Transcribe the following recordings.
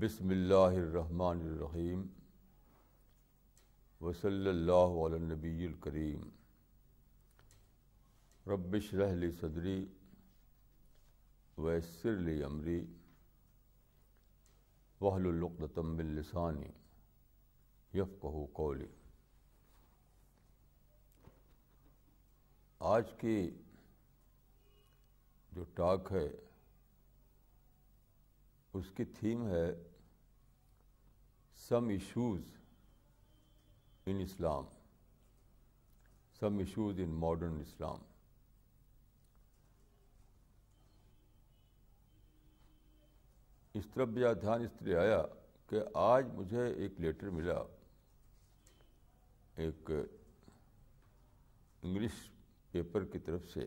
बसमीम वसल्लाबीकरीम रबिश रहली सदरी वसरली अमरी वहलुल्लतम्बिलसानी यफ़ कौली आज की जो टाक है उसकी थीम है some issues in Islam some issues in modern Islam इस तरफ भी ध्यान इस तरह आया कि आज मुझे एक लेटर मिला एक इंग्लिश पेपर की तरफ से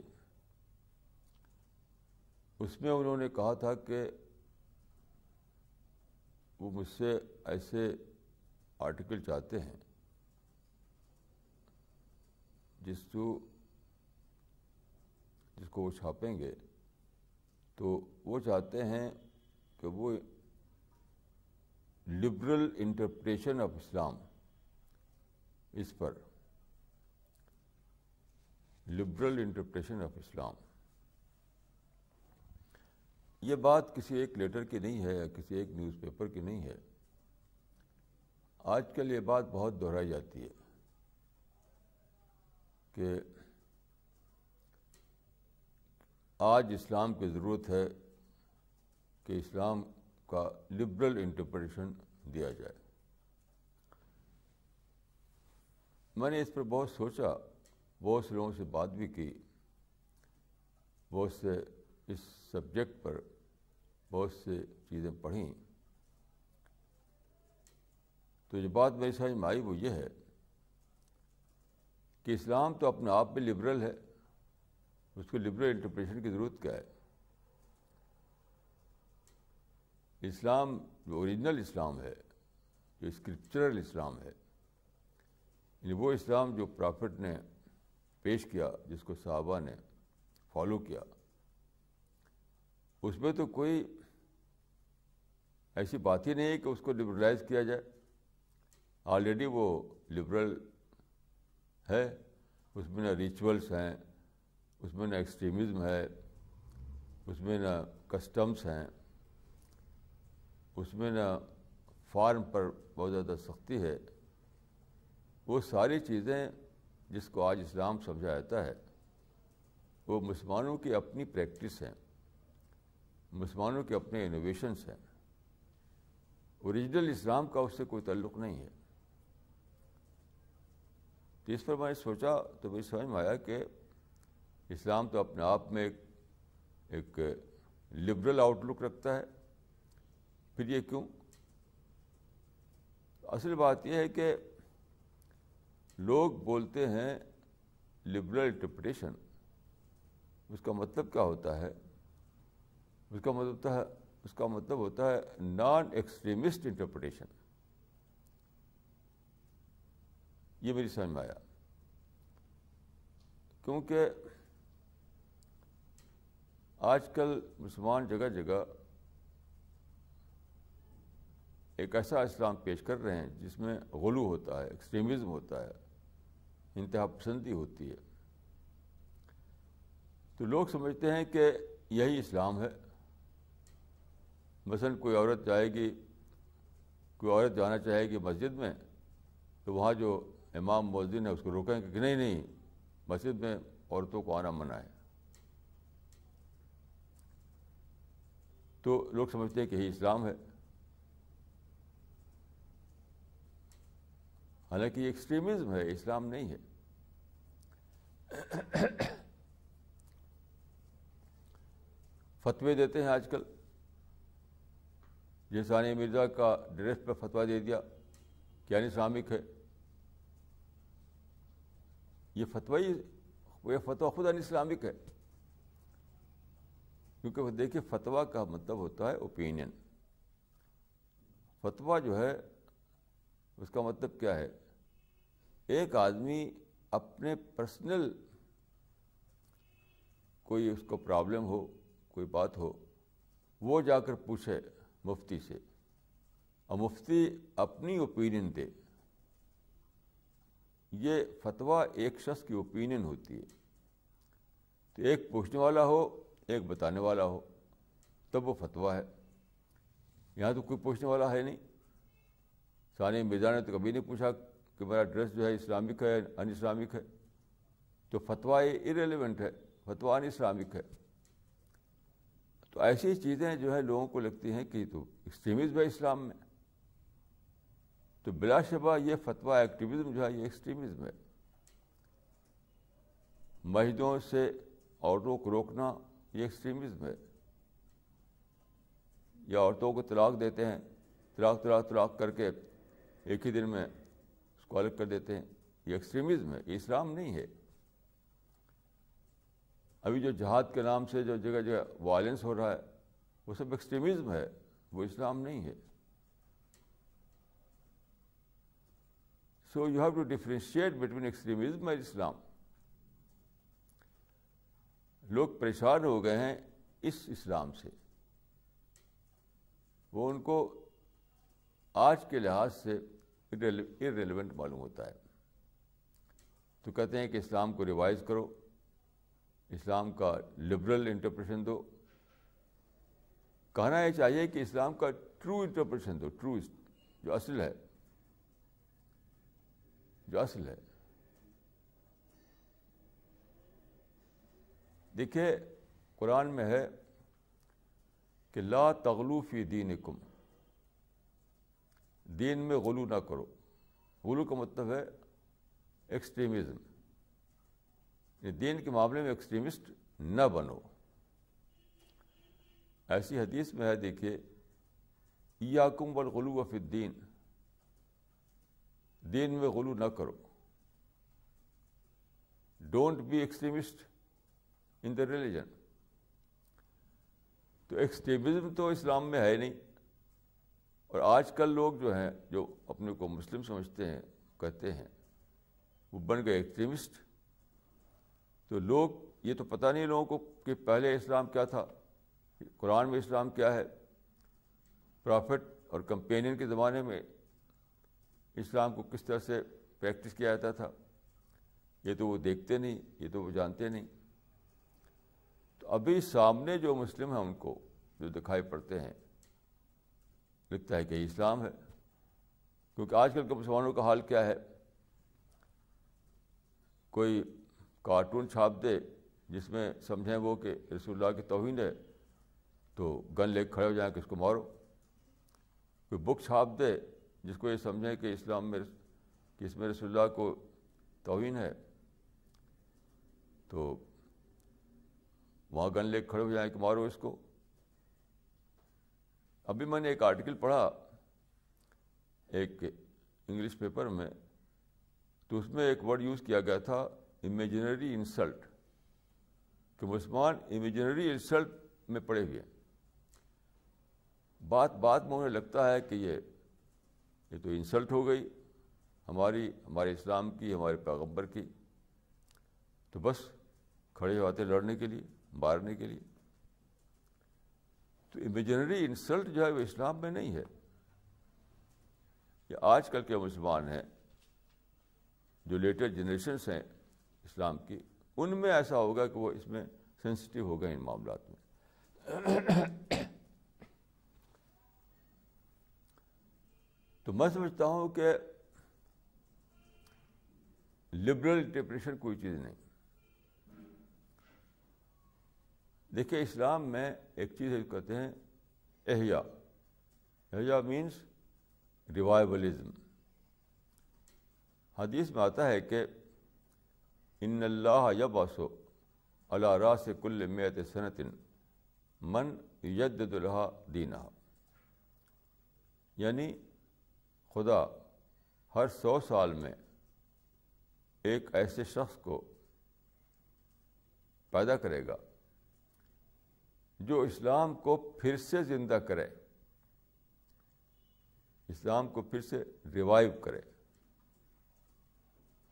उसमें उन्होंने कहा था कि वो मुझसे ऐसे आर्टिकल चाहते हैं जिसको जिसको वो छापेंगे तो वो चाहते हैं कि वो लिबरल इंटरप्रिटेशन ऑफ इस्लाम इस पर लिबरल इंटरप्रिटेशन ऑफ इस्लाम ये बात किसी एक लेटर की नहीं है या किसी एक न्यूज़पेपर की नहीं है आजकल ये बात बहुत दोहराई जाती है कि आज इस्लाम की ज़रूरत है कि इस्लाम का लिबरल इंटरप्रटेशन दिया जाए मैंने इस पर बहुत सोचा बहुत से लोगों से बात भी की बहुत से इस सब्जेक्ट पर बहुत से चीज़ें पढ़ी तो ये बात मेरी समझ में आई वो ये है कि इस्लाम तो अपने आप में लिबरल है उसको लिबरल इंटरप्रेशन की ज़रूरत क्या है इस्लाम जो ओरिजिनल इस्लाम है जो स्क्रिप्चरल इस्लाम है यानी वो इस्लाम जो प्रॉफिट ने पेश किया जिसको साहबा ने फॉलो किया उसमें तो कोई ऐसी बात ही नहीं है कि उसको लिबरलाइज किया जाए ऑलरेडी वो लिबरल है उसमें ना रिचुअल्स हैं उसमें ना एक्सट्रीमिज्म है उसमें ना कस्टम्स हैं उसमें ना फार्म पर बहुत ज़्यादा सख्ती है वो सारी चीज़ें जिसको आज इस्लाम समझा जाता है वो मुसलमानों की अपनी प्रैक्टिस हैं मुसलमानों के अपने इनोवेशंस हैं औरिजिनल इस्लाम का उससे कोई ताल्लुक नहीं है तो इस पर मैंने सोचा तो मुझे समझ में आया कि इस्लाम तो अपने आप में एक एक लिबरल आउटलुक रखता है फिर ये क्यों असल बात यह है कि लोग बोलते हैं लिबरल इंटरप्रटेशन उसका मतलब क्या होता है उसका मतलब होता है उसका मतलब होता है नॉन एक्सट्रीमिस्ट इंटरप्रटेशन ये मेरी समझ में आया क्योंकि आजकल मुसलमान जगह जगह एक ऐसा इस्लाम पेश कर रहे हैं जिसमें गलू होता है एक्सट्रीमिज़्म होता है इंतहा पसंदी होती है तो लोग समझते हैं कि यही इस्लाम है मसलन कोई औरत जाएगी कोई औरत जाना चाहेगी मस्जिद में तो वहाँ जो इमाम मौजिन है उसको रोकेंगे कि नहीं नहीं मस्जिद में औरतों को आना मना है तो लोग समझते हैं कि ही इस्लाम है हालांकि एक्सट्रीमिज्म है इस्लाम नहीं है फतवे देते हैं आजकल जिस सानिया मिर्ज़ा का ड्रेस पर फतवा दे दिया क्या इस्लामिक है ये फतवा ही ये फतवा खुद इस्लामिक है क्योंकि देखिए फतवा का मतलब होता है ओपिनियन फतवा जो है उसका मतलब क्या है एक आदमी अपने पर्सनल कोई उसको प्रॉब्लम हो कोई बात हो वो जाकर पूछे मुफ्ती से और मुफ्ती अपनी ओपिनियन दे ये फतवा एक शख्स की ओपिनियन होती है तो एक पूछने वाला हो एक बताने वाला हो तब वो फतवा है यहाँ तो कोई पूछने वाला है नहीं सानी मिर्जा ने तो कभी नहीं पूछा कि मेरा ड्रेस जो है इस्लामिक है अन इस्लामिक है तो फतवा ये इरेलीवेंट है फतवा अन इस्लामिक है तो ऐसी चीज़ें जो है लोगों को लगती हैं कि तो एक्सट्रीमिज़म है इस्लाम में तो बिलाशबा ये फतवा एक्टिविज़्म जो है ये एक्सट्रीमिज़म है मस्जिदों से औरतों को रोकना ये एक्सट्रीमिज़म है या औरतों को तलाक देते हैं तलाक तलाक तलाक करके एक ही दिन में उसको अलग कर देते हैं ये एक्सट्रीमिज़म है इस्लाम नहीं है अभी जो जहाद के नाम से जो जगह जगह वायलेंस हो रहा है वो सब एक्सट्रीमिज्म है वो इस्लाम नहीं है so you have to differentiate between extremism and Islam लोग परेशान हो गए हैं इस इस्लाम से वो उनको आज के लिहाज से इरेलीवेंट मालूम होता है तो कहते हैं कि इस्लाम को रिवाइज करो इस्लाम का लिबरल इंटरप्रेशन दो कहना यह चाहिए कि इस्लाम का ट्रू इंटरप्रेशन दो ट्रू जो असल है जो असल है देखिए कुरान में है कि ला तगलू फी दीन कुम दीन में गुलू ना करो गलू का मतलब है एक्सट्रीमिज़्म दीन के मामले में एक्सट्रीमिस्ट न बनो ऐसी हदीस में है देखिए याकुम वलगलू वफिद्दीन दीन में गलू न करो don't be extremist in the religion तो एक्सट्रीमिज्म तो इस्लाम में है नहीं और आजकल लोग जो हैं जो अपने को मुस्लिम समझते हैं कहते हैं वो बन गए एक्सट्रीमिस्ट तो लोग ये तो पता नहीं लोगों को कि पहले इस्लाम क्या था कुरान में इस्लाम क्या है प्रॉफिट और कंपेनियन के ज़माने में इस्लाम को किस तरह से प्रैक्टिस किया जाता था ये तो वो देखते नहीं ये तो वो जानते नहीं तो अभी सामने जो मुस्लिम हैं उनको जो दिखाई पड़ते हैं लिखता है कि इस्लाम है क्योंकि आजकल के मुसलमानों का हाल क्या है कोई कार्टून छाप दे जिसमें समझें वो कि रसुल्ला की तोहन है तो गन ले खड़े हो जाए कि इसको मारो कोई बुक छाप दे जिसको ये समझें कि इस्लाम में कि इसमें रसुल्ला को तोहन है तो वहाँ गन ले खड़े हो जाएं कि मारो इसको अभी मैंने एक आर्टिकल पढ़ा एक इंग्लिश पेपर में तो उसमें एक वर्ड यूज़ किया गया था इमेजिनरी इंसल्ट कि मुसलमान इमेजिनरी इंसल्ट में पड़े हुए हैं बात बात में उन्हें लगता है कि ये ये तो इंसल्ट हो गई हमारी हमारे इस्लाम की हमारे पैगंबर की तो बस खड़े हो जाते लड़ने के लिए मारने के लिए तो इमेजनरी इंसल्ट जो है वो इस्लाम में नहीं है ये आजकल के मुसलमान हैं जो लेटेस्ट जनरेशन्स हैं इस्लाम की उनमें ऐसा होगा कि वो इसमें सेंसिटिव हो गए इन मामला में तो मैं समझता हूँ कि लिबरल इंटरप्रेशन कोई चीज़ नहीं देखिए इस्लाम में एक चीज़ है कहते हैं एहिया एहया मीन्स रिवाइवलिज्म हदीस में आता है कि इन अल्लाह यबासो अला रा से कुल मैत सनतिन मन यद्दुल्हा दीना यानी खुदा हर सौ साल में एक ऐसे शख्स को पैदा करेगा जो इस्लाम को फिर से ज़िंदा करे इस्लाम को फिर से रिवाइव करे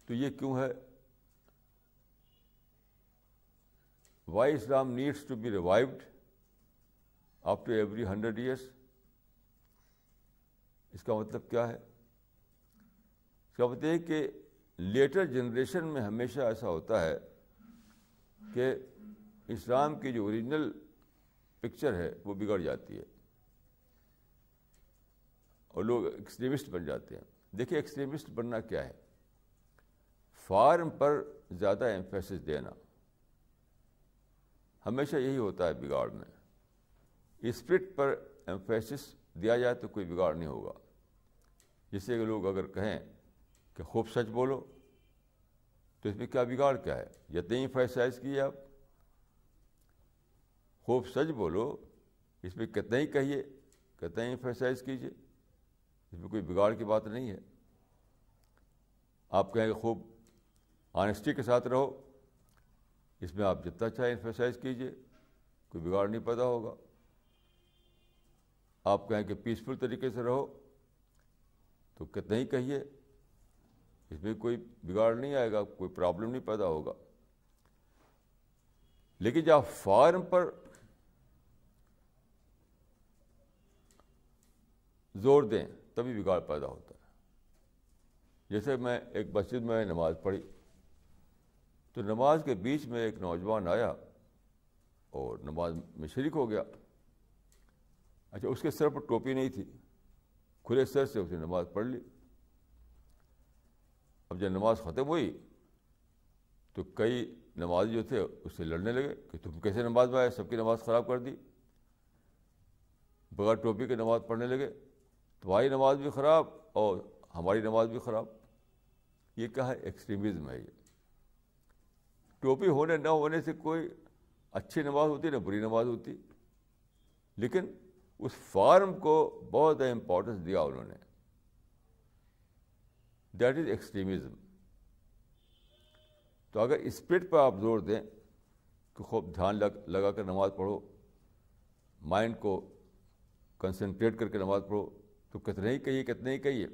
तो ये क्यों है why Islam needs to be revived after every hundred years? इसका मतलब क्या है इसका मतलब है कि लेटर जनरेशन में हमेशा ऐसा होता है कि इस्लाम की जो ओरिजिनल पिक्चर है वो बिगड़ जाती है और लोग एक्सट्रीमिस्ट बन जाते हैं देखिए एक्सट्रीमिस्ट बनना क्या है फार्म पर ज़्यादा एम्फेसिस देना हमेशा यही होता है बिगाड़ में स्प्रिट पर एम्फेसिस दिया जाए तो कोई बिगाड़ नहीं होगा जैसे लोग अगर कहें कि खूब सच बोलो तो इसमें क्या बिगाड़ क्या है यदि ही फैसाइज किए आप खूब सच बोलो इसमें कितने ही कहिए कितने ही फैसाइज कीजिए इसमें कोई बिगाड़ की बात नहीं है आप कहें खूब ऑनेस्टी के साथ रहो इसमें आप जितना चाहे इन्फेसाइज कीजिए कोई बिगाड़ नहीं पैदा होगा आप कहें कि पीसफुल तरीके से रहो तो कितने ही कहिए इसमें कोई बिगाड़ नहीं आएगा कोई प्रॉब्लम नहीं पैदा होगा लेकिन जब फार्म पर जोर दें तभी बिगाड़ पैदा होता है जैसे मैं एक मस्जिद में नमाज़ पढ़ी तो नमाज के बीच में एक नौजवान आया और नमाज में शरीक हो गया अच्छा उसके सर पर टोपी नहीं थी खुले सर से उसने नमाज पढ़ ली अब जब नमाज ख़त्म हुई तो कई नमाज जो थे उससे लड़ने लगे कि तुम कैसे नमाज में आए सबकी नमाज ख़राब कर दी बगैर टोपी के नमाज पढ़ने लगे तुम्हारी नमाज भी ख़राब और हमारी नमाज भी ख़राब ये क्या है एक्सट्रीमिज़्म है ये टोपी होने ना होने से कोई अच्छी नमाज होती ना बुरी नमाज होती लेकिन उस फॉर्म को बहुत ज़्यादा इम्पोर्टेंस दिया उन्होंने दैट इज एक्सट्रीमिज्म तो अगर स्पिरिट पर आप जोर दें कि खूब ध्यान लग लगा कर नमाज पढ़ो माइंड को कंसंट्रेट करके नमाज पढ़ो तो कितने ही कहिए कितने ही कहिए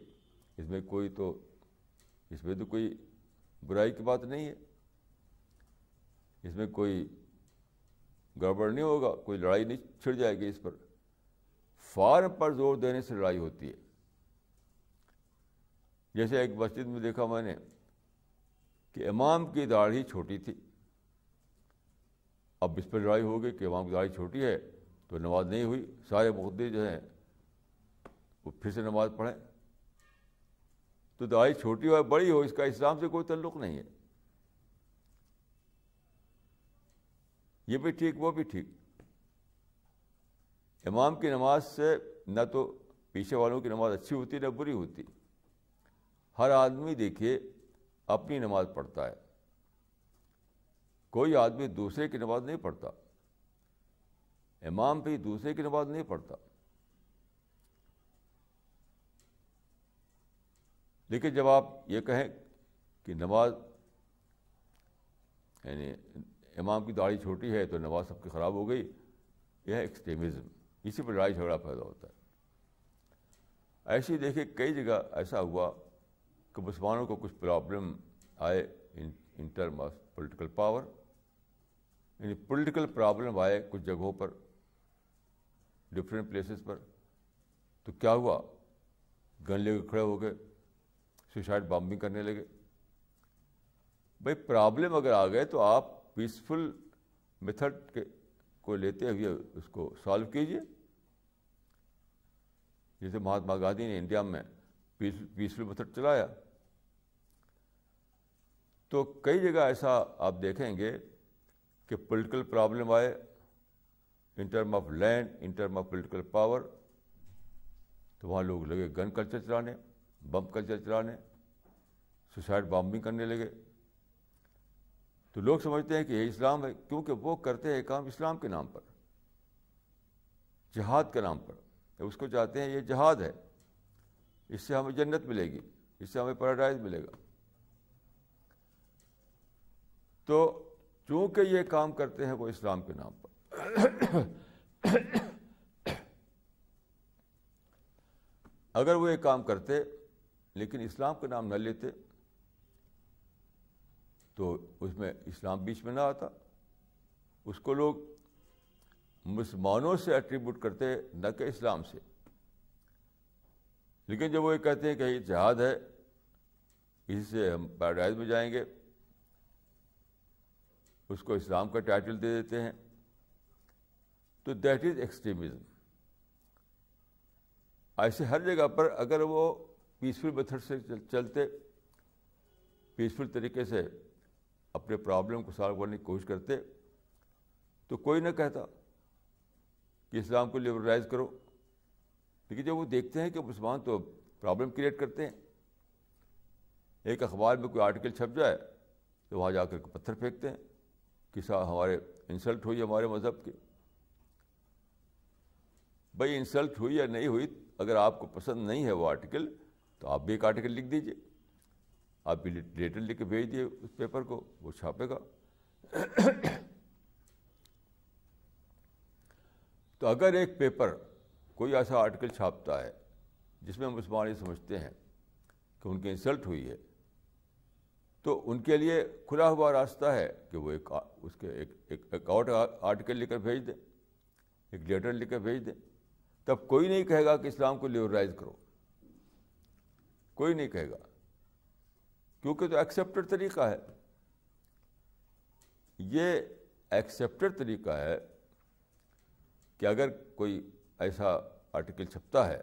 इसमें कोई तो इसमें तो कोई बुराई की बात नहीं है इसमें कोई गड़बड़ नहीं होगा कोई लड़ाई नहीं छिड़ जाएगी इस पर फार्म पर जोर देने से लड़ाई होती है जैसे एक मस्जिद में देखा मैंने कि इमाम की दाढ़ी छोटी थी अब इस पर लड़ाई हो गई कि इमाम की दाढ़ी छोटी है तो नमाज नहीं हुई सारे मुद्दे जो हैं वो फिर से नमाज पढ़ें तो दाढ़ी छोटी हो या बड़ी हो इसका इस्लाम से कोई तल्लुक़ नहीं है ये भी ठीक वो भी ठीक इमाम की नमाज से न तो पीछे वालों की नमाज अच्छी होती न बुरी होती हर आदमी देखिए अपनी नमाज पढ़ता है कोई आदमी दूसरे की नमाज नहीं पढ़ता इमाम भी दूसरे की नमाज नहीं पढ़ता लेकिन जब आप ये कहें कि नमाज यानी इमाम की दाढ़ी छोटी है तो नमाज सबकी ख़राब हो गई यह एक्सट्रीमिज़म इसी पर लड़ाई झगड़ा पैदा होता है ऐसे देखे कई जगह ऐसा हुआ कि मुसलमानों को कुछ प्रॉब्लम आए in in term of political power यानी पोलिटिकल प्रॉब्लम आए कुछ जगहों पर डिफरेंट प्लेस पर तो क्या हुआ गन लेकर खड़े हो गए सुसाइड बॉम्बिंग करने लगे भाई प्रॉब्लम अगर आ गए तो आप पीसफुल मेथड के को लेते हुए उसको सॉल्व कीजिए जैसे महात्मा गांधी ने इंडिया में पीसफुल मेथड चलाया तो कई जगह ऐसा आप देखेंगे कि पॉलिटिकल प्रॉब्लम आए in term of land in term of political power तो वहाँ लोग लगे गन कल्चर चलाने बम कल्चर चलाने सुसाइड बॉम्बिंग करने लगे तो लोग समझते हैं कि ये इस्लाम है क्योंकि वो करते हैं काम इस्लाम के नाम पर जहाद के नाम पर तो उसको चाहते हैं ये जहाद है इससे हमें जन्नत मिलेगी इससे हमें पैराडाइज मिलेगा तो चूंकि ये काम करते हैं वो इस्लाम के नाम पर अगर वो ये काम करते लेकिन इस्लाम का नाम न लेते तो उसमें इस्लाम बीच में ना आता उसको लोग मुसलमानों से एट्रीब्यूट करते न कि इस्लाम से लेकिन जब वो ये कहते हैं कि जहाद है इसी से हम पैराडाइज में जाएंगे उसको इस्लाम का टाइटल दे देते हैं तो दैट इज़ एक्सट्रीमिज्म ऐसे हर जगह पर अगर वो पीसफुल मेथड से चलते पीसफुल तरीके से अपने प्रॉब्लम को सॉल्व करने की कोशिश करते तो कोई ना कहता कि इस्लाम को लिबरलाइज करो लेकिन जब वो देखते हैं कि मुसलमान तो प्रॉब्लम क्रिएट करते हैं एक अखबार में कोई आर्टिकल छप जाए तो वहाँ जाकर के पत्थर फेंकते हैं कि साहब हमारे इंसल्ट हुई हमारे मज़हब के भाई इंसल्ट हुई या नहीं हुई अगर आपको पसंद नहीं है वो आर्टिकल तो आप भी एक आर्टिकल लिख दीजिए आप भी लेटर लेके भेज दिए उस पेपर को वो छापेगा तो अगर एक पेपर कोई ऐसा आर्टिकल छापता है जिसमें मुसलमान ये समझते हैं कि उनकी इंसल्ट हुई है तो उनके लिए खुला हुआ रास्ता है कि वो एक उसके एक एक, एक और आर्टिकल लेकर भेज दें एक लेटर लेकर भेज दें तब कोई नहीं कहेगा कि इस्लाम को लिबरलाइज करो कोई नहीं कहेगा क्योंकि तो एक्सेप्टेड तरीका है ये एक्सेप्टेड तरीका है कि अगर कोई ऐसा आर्टिकल छपता है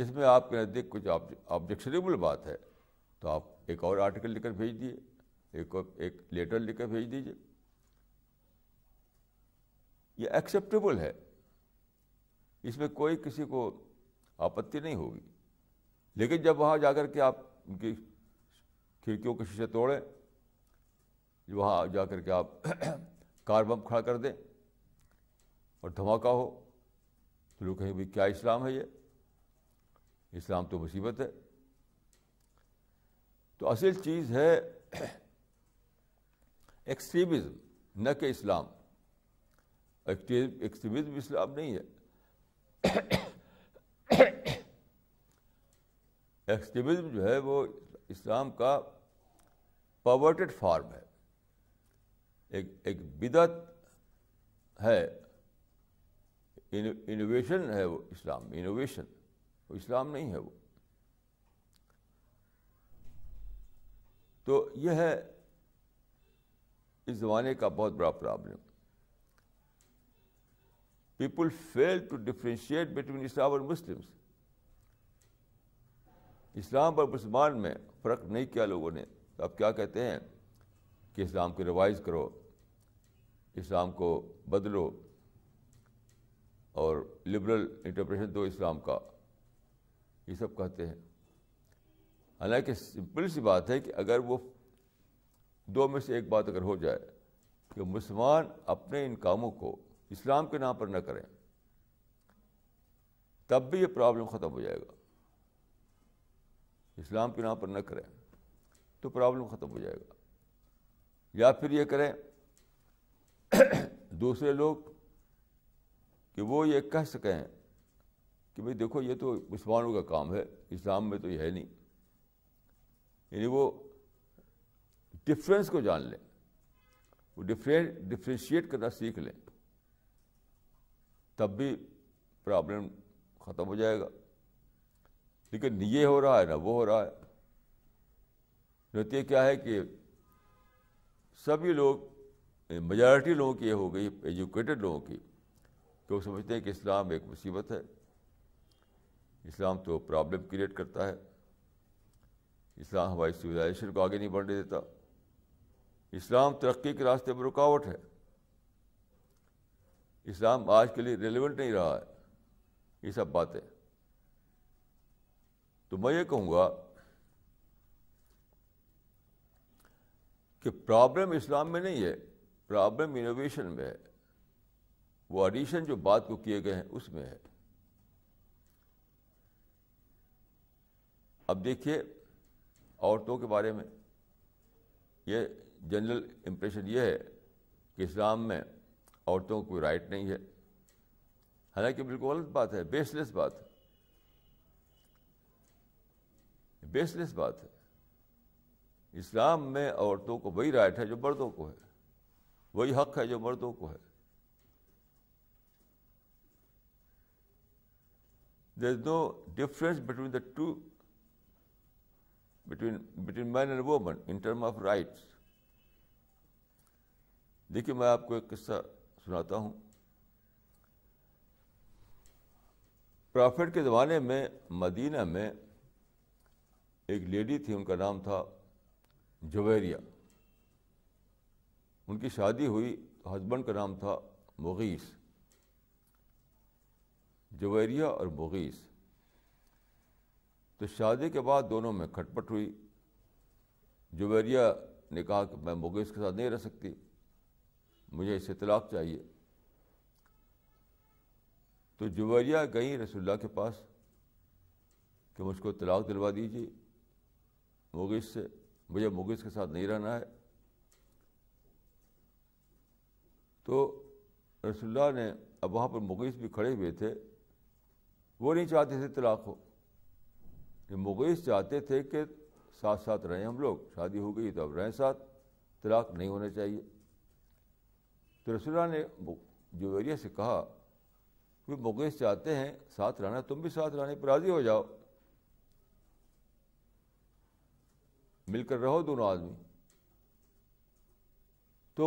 जिसमें आपके नज़दीक कुछ ऑब्जेक्शनेबल बात है तो आप एक और आर्टिकल लिखकर भेज दिए एक और एक लेटर लिखकर भेज दीजिए ये एक्सेप्टेबल है इसमें कोई किसी को आपत्ति नहीं होगी लेकिन जब वहाँ जाकर के आप उनकी खिड़कियों के शीशे तोड़ें वहाँ जा कर के आप कार बम खड़ा कर दें और धमाका हो तो लोग कहें भाई क्या इस्लाम है ये इस्लाम तो मुसीबत है तो असल चीज़ है एक्सट्रीमिज़्म न के इस्लाम एक्सट्रीमिज़्म इस्लाम नहीं है एक्सट्रीमिज़्म जो है वो इस्लाम का पवर्टेड फॉर्म है एक एक बिदत है इनोवेशन है वो इस्लाम इनोवेशन वो इस्लाम नहीं है वो तो यह है इस ज़माने का बहुत बड़ा problem people fail to differentiate between Islam और मुस्लिम्स इस्लाम और मुसलमान में फ़र्क नहीं किया लोगों ने तो अब क्या कहते हैं कि इस्लाम को रिवाइज करो इस्लाम को बदलो और लिबरल इंटरप्रेशन दो इस्लाम का ये सब कहते हैं हालांकि सिंपल सी बात है कि अगर वो दो में से एक बात अगर हो जाए कि मुसलमान अपने इन कामों को इस्लाम के नाम पर न करें तब भी ये प्रॉब्लम ख़त्म हो जाएगा इस्लाम के नाम पर न करें तो प्रॉब्लम ख़त्म हो जाएगा या फिर ये करें दूसरे लोग कि वो ये कह सकें कि भाई देखो ये तो मुसलमानों का काम है इस्लाम में तो ये है नहीं यानी वो डिफरेंस को जान लें वो डिफरेंट डिफ्रेंशिएट करना सीख लें तब भी प्रॉब्लम ख़त्म हो जाएगा लेकिन ये हो रहा है ना वो हो रहा है नृत्य क्या है कि सभी लोग मेजॉरिटी लोगों की हो गई एजुकेटेड लोगों की तो समझते हैं कि इस्लाम एक मुसीबत है इस्लाम तो प्रॉब्लम क्रिएट करता है इस्लाम हमारी सिविलाइजेशन को आगे नहीं बढ़ने देता इस्लाम तरक्की के रास्ते में रुकावट है इस्लाम आज के लिए रेलिवेंट नहीं रहा है ये सब बातें तो मैं ये कहूँगा कि प्रॉब्लम इस्लाम में नहीं है प्रॉब्लम इनोवेशन में है वो एडिशन जो बात को किए गए हैं उसमें है अब देखिए औरतों के बारे में ये जनरल इम्प्रेशन ये है कि इस्लाम में औरतों को कोई राइट नहीं है हालांकि बिल्कुल गलत बात है बेसलेस बात है बेसलेस बात है इस्लाम में औरतों को वही राइट है जो मर्दों को है वही हक है जो मर्दों को है there is no difference between the two between between man and woman in term of right देखिए मैं आपको एक किस्सा सुनाता हूँ प्रॉफिट के ज़माने में मदीना में एक लेडी थी उनका नाम था जवेरिया उनकी शादी हुई तो हस्बैंड का नाम था मुगीस जवेरिया और मुगीस तो शादी के बाद दोनों में खटपट हुई जुवेरिया ने कहा कि मैं मुगीस के साथ नहीं रह सकती मुझे इसे तलाक चाहिए तो जुवेरिया गई रसुल्ला के पास कि मुझको तलाक दिलवा दीजिए मुगीस से मुझे मुगिस के साथ नहीं रहना है तो रसुल्ला ने अब वहाँ पर मुगैस भी खड़े हुए थे वो नहीं चाहते थे तलाक हो मुगैस चाहते थे कि साथ साथ रहें हम लोग शादी हो गई तो अब रहें साथ तलाक नहीं होना चाहिए तो रसुल्ला ने जुवेरिया से कहा कि मुगैस चाहते हैं साथ रहना तुम भी साथ रहने पर राज़ी हो जाओ मिलकर रहो दोनों आदमी तो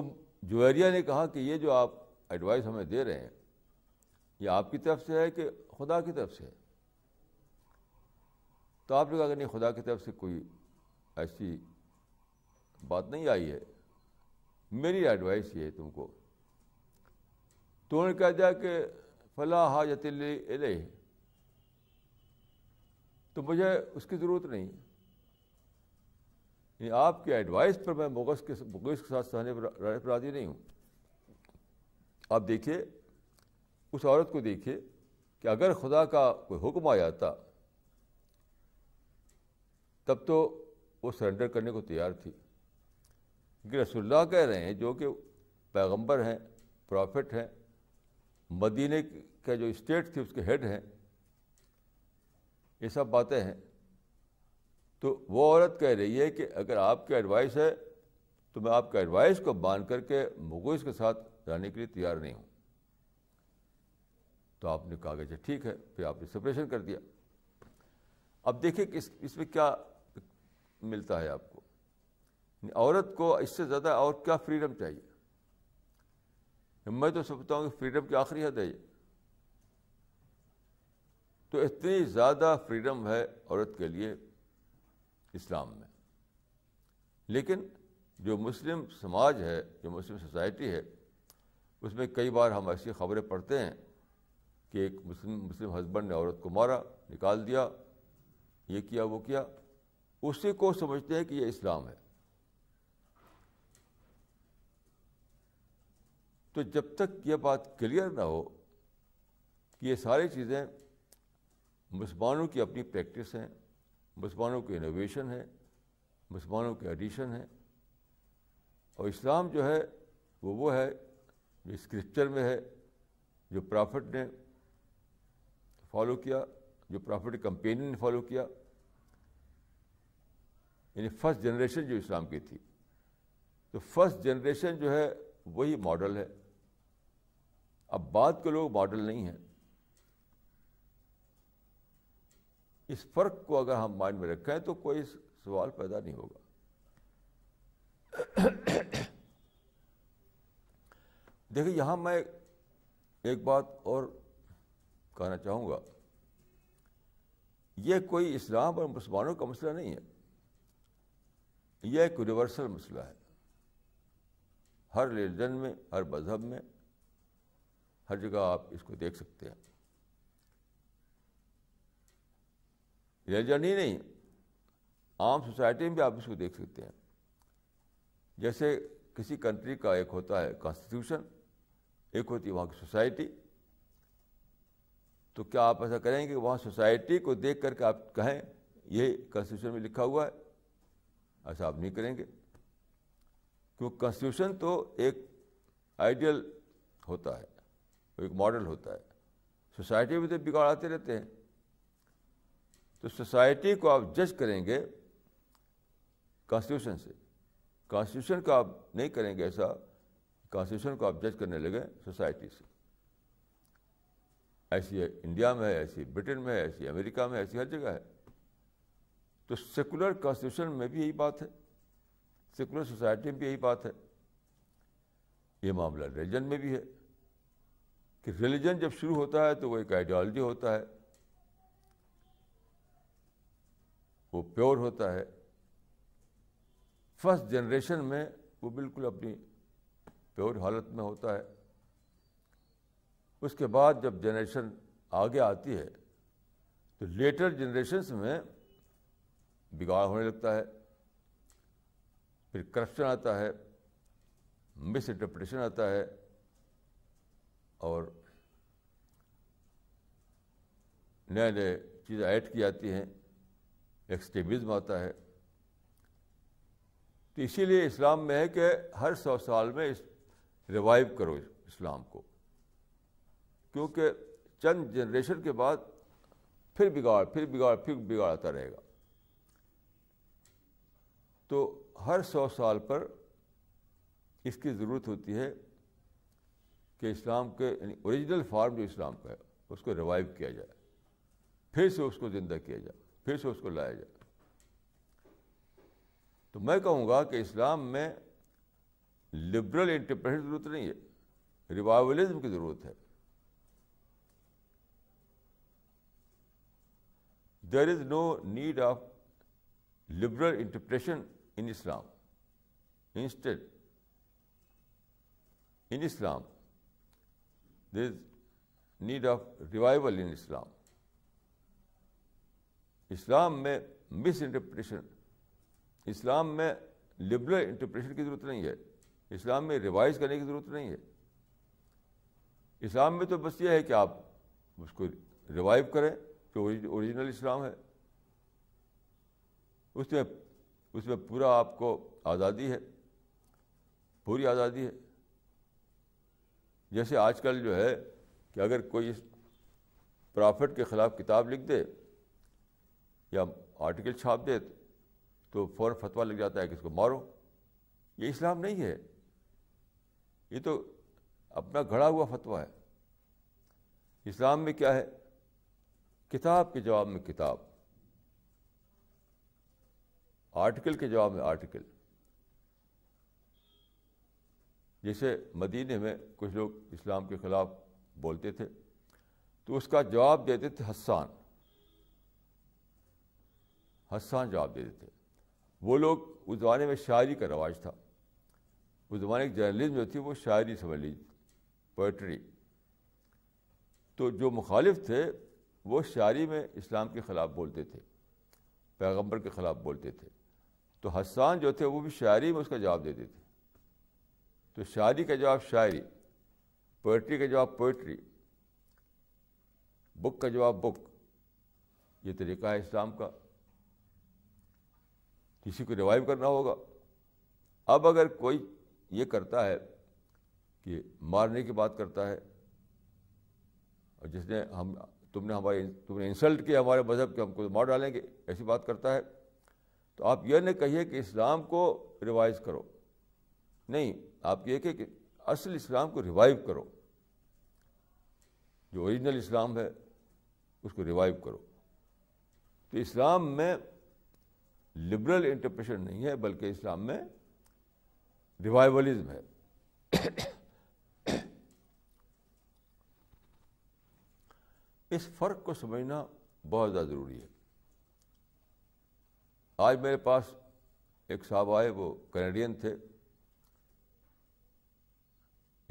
जुवैरिया ने कहा कि ये जो आप एडवाइस हमें दे रहे हैं ये आपकी तरफ से है कि खुदा की तरफ से है तो आपने कहा कि नहीं खुदा की तरफ से कोई ऐसी बात नहीं आई है मेरी एडवाइस ये है तुमको तो उन्होंने कह दिया कि फला हाजत तो मुझे उसकी ज़रूरत नहीं आपके एडवाइस पर मैं मुगस के मुगस के साथ रहने पर राजी नहीं हूँ आप देखिए उस औरत को देखिए कि अगर खुदा का कोई हुक्म आ जाता तब तो वो सरेंडर करने को तैयार थी क्योंकि रसुल्ला कह रहे हैं जो कि पैगम्बर हैं प्रॉफिट हैं मदीने का जो स्टेट थी उसके हेड हैं ये सब बातें हैं तो वो औरत कह रही है कि अगर आपका एडवाइस है तो मैं आपके एडवाइस को बांध करके मुगोइस के साथ रहने के लिए तैयार नहीं हूँ तो आपने कहा गया अच्छा, ठीक है फिर आपने सेपरेशन कर दिया अब देखिए कि इसमें क्या मिलता है आपको औरत को इससे ज़्यादा और क्या फ्रीडम चाहिए मैं तो समझता हूँ कि फ्रीडम की आखिरी हद है ये तो इतनी ज़्यादा फ्रीडम है औरत के लिए इस्लाम में लेकिन जो मुस्लिम समाज है जो मुस्लिम सोसाइटी है उसमें कई बार हम ऐसी खबरें पढ़ते हैं कि एक मुस्लिम मुस्लिम हस्बैंड ने औरत को मारा निकाल दिया ये किया वो किया उसी को समझते हैं कि ये इस्लाम है तो जब तक ये बात क्लियर ना हो कि ये सारी चीज़ें मुसलमानों की अपनी प्रैक्टिस हैं मुसलमानों की इनोवेशन है मुसलमानों के एडिशन है और इस्लाम जो है वो वो है जो स्क्रिप्चर में है जो प्रॉफिट ने फॉलो किया जो प्रॉफिट कंपेनियन ने फॉलो किया यानी फर्स्ट जनरेशन जो इस्लाम की थी तो फर्स्ट जनरेशन जो है वही मॉडल है अब बाद के लोग मॉडल नहीं हैं इस फर्क को अगर हम माइंड में रखें तो कोई सवाल पैदा नहीं होगा देखिए यहां मैं एक बात और कहना चाहूंगा यह कोई इस्लाम और मुसलमानों का मसला नहीं है यह एक यूनिवर्सल मसला है हर रिलीजन में हर मज़हब में हर जगह आप इसको देख सकते हैं रिलीजन ही नहीं आम सोसाइटी में भी आप इसको देख सकते हैं जैसे किसी कंट्री का एक होता है कॉन्स्टिट्यूशन एक होती है वहाँ की सोसाइटी तो क्या आप ऐसा करेंगे कि वहाँ सोसाइटी को देख करके आप कहें ये कॉन्स्टिट्यूशन में लिखा हुआ है ऐसा आप नहीं करेंगे क्योंकि कॉन्स्टिट्यूशन तो एक आइडियल होता है एक मॉडल होता है सोसाइटी में तो बिगाड़ आते रहते हैं तो सोसाइटी को आप जज करेंगे कॉन्स्टिट्यूशन से कॉन्स्टिट्यूशन को आप नहीं करेंगे ऐसा कॉन्स्टिट्यूशन को आप जज करने लगे सोसाइटी से ऐसी इंडिया में है ऐसी ब्रिटेन में है ऐसी अमेरिका में ऐसी हर जगह है तो सेकुलर कॉन्स्टिट्यूशन में भी यही बात है सेकुलर सोसाइटी में भी यही बात है ये मामला रिलीजन में भी है कि रिलीजन जब शुरू होता है तो वो एक आइडियोलॉजी होता है वो प्योर होता है फर्स्ट जनरेशन में वो बिल्कुल अपनी प्योर हालत में होता है उसके बाद जब जनरेशन आगे आती है तो लेटर जनरेशन्स में बिगाड़ होने लगता है फिर करप्शन आता है मिस इंटरप्रटेशन आता है और नए नए चीज़ें ऐड की जाती हैं एक्सट्रीमिज्म आता है तो इसीलिए इस्लाम में है कि हर सौ साल में इस रिवाइव करो इस्लाम को क्योंकि चंद जनरेशन के बाद फिर बिगाड़ फिर बिगाड़ फिर बिगाड़ आता रहेगा तो हर सौ साल पर इसकी ज़रूरत होती है कि इस्लाम के ओरिजिनल फार्म जो इस्लाम का है उसको रिवाइव किया जाए फिर से उसको ज़िंदा किया जाए फिर से उसको लाया जाए तो मैं कहूँगा कि इस्लाम में लिबरल इंटरप्रेशन की जरूरत नहीं है रिवाइवलिज्म की ज़रूरत है there is no need of liberal interpretation in Islam. Instead, in Islam, there is need of revival in Islam. Islam में मिस इंटरप्रिटेशन इस्लाम में लिबरल इंटरप्रिटेशन की ज़रूरत नहीं है इस्लाम में रिवाइज करने की ज़रूरत नहीं है इस्लाम में तो बस ये है कि आप उसको रिवाइव करें जो ओरिजिनल इस्लाम है उसमें उसमें पूरा आपको आज़ादी है पूरी आज़ादी है जैसे आजकल जो है कि अगर कोई इस प्रॉफिट के ख़िलाफ़ किताब लिख दे या आर्टिकल छाप दे तो फ़ौर फतवा लग जाता है कि इसको मारो ये इस्लाम नहीं है ये तो अपना घड़ा हुआ फतवा है इस्लाम में क्या है किताब के जवाब में किताब आर्टिकल के जवाब में आर्टिकल जैसे मदीने में कुछ लोग इस्लाम के ख़िलाफ़ बोलते थे तो उसका जवाब देते थे हसान हसान जवाब देते थे वो लोग उस ज़माने में शायरी का रवाज था उस ज़माने की जर्नलिज्म जो थी वो शायरी समझ लीजिए पोइट्री तो जो मुखालिफ थे वो शायरी में इस्लाम के ख़िलाफ़ बोलते थे पैगम्बर के ख़िलाफ़ बोलते थे तो हसान जो थे वो भी शायरी में उसका जवाब देते थे तो शायरी का जवाब शायरी पोइट्री का जवाब पोइट्री बुक का जवाब बुक ये तरीका है इस्लाम का किसी को रिवाइव करना होगा अब अगर कोई ये करता है कि मारने की बात करता है और जिसने हम तुमने हमारे तुमने इंसल्ट किया हमारे मज़हब के हमको मार डालेंगे ऐसी बात करता है तो आप यह नहीं कहिए कि इस्लाम को रिवाइज करो नहीं आप ये कहिए कि असल इस्लाम को रिवाइव करो जो ओरिजिनल इस्लाम है उसको रिवाइव करो तो इस्लाम में लिबरल इंटरप्रेशन नहीं है बल्कि इस्लाम में रिवाइवलिज्म है इस फर्क को समझना बहुत ज़्यादा ज़रूरी है आज मेरे पास एक साहब आए वो कैनेडियन थे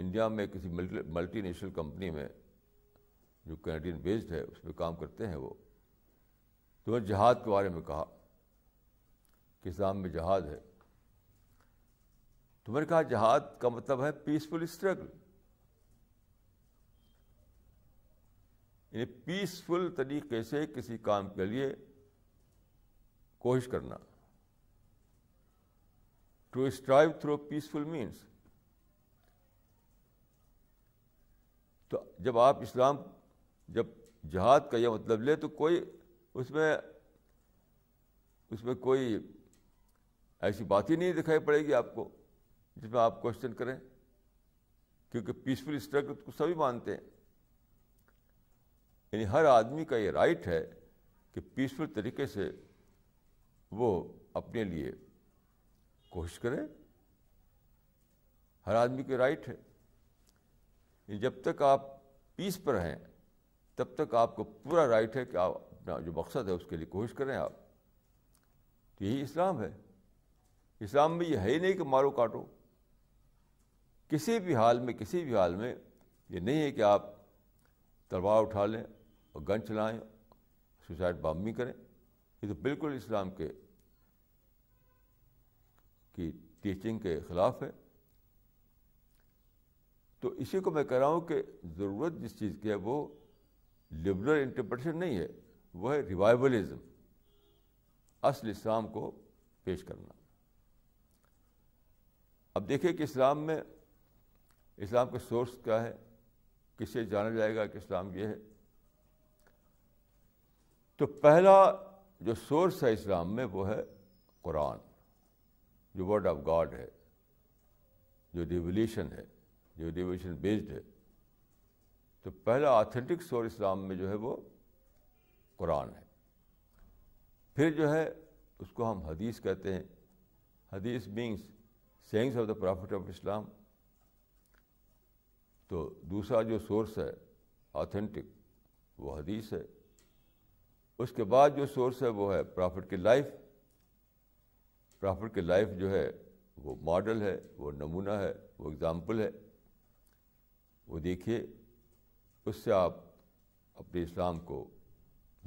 इंडिया में किसी मल्टी नेशनल कंपनी में जो कैनेडियन बेस्ड है उसमें काम करते हैं वो तो जहाद के बारे में कहा कि इस्लाम में जहाद है तो कहा जहाद का मतलब है पीसफुल स्ट्रगल यानी पीसफुल तरीके से किसी काम के लिए कोशिश करना to strive through peaceful means तो जब आप इस्लाम जब जहाद का यह मतलब ले तो कोई उसमें उसमें कोई ऐसी बात ही नहीं दिखाई पड़ेगी आपको जिसमें आप क्वेश्चन करें क्योंकि पीसफुल स्ट्रगल को सभी मानते हैं यानी हर आदमी का ये राइट है कि पीसफुल तरीके से वो अपने लिए कोशिश करें हर आदमी के राइट है जब तक आप पीस पर हैं तब तक आपको पूरा राइट है कि आप अपना जो मकसद है उसके लिए कोशिश करें आप तो यही इस्लाम है इस्लाम में यह है ही नहीं कि मारो काटो किसी भी हाल में किसी भी हाल में ये नहीं है कि आप तलवार उठा लें और गन चलाएं सुसाइड बॉम्बिंग करें ये तो बिल्कुल इस्लाम के की टीचिंग के ख़िलाफ़ है तो इसी को मैं कह रहा हूँ कि ज़रूरत जिस चीज़ की है वो लिबरल इंटरप्रटेशन नहीं है वह है रिवाइवलिज़म असल इस्लाम को पेश करना अब देखिए कि इस्लाम में इस्लाम का सोर्स क्या है किसे जाना जाएगा कि इस्लाम ये है तो पहला जो सोर्स है इस्लाम में वो है कुरान जो वर्ड ऑफ गॉड है जो रिवोल्यूशन है जो रिवोल्यूशन बेस्ड है तो पहला ऑथेंटिक सोर्स इस्लाम में जो है वो कुरान है फिर जो है उसको हम हदीस कहते हैं हदीस means sayings of the prophet of Islam तो दूसरा जो सोर्स है ऑथेंटिक वो हदीस है उसके बाद जो सोर्स है वो है प्रॉफिट की लाइफ प्रॉफिट की लाइफ जो है वो मॉडल है वो नमूना है वो एग्ज़ाम्पल है वो देखिए उससे आप अपने इस्लाम को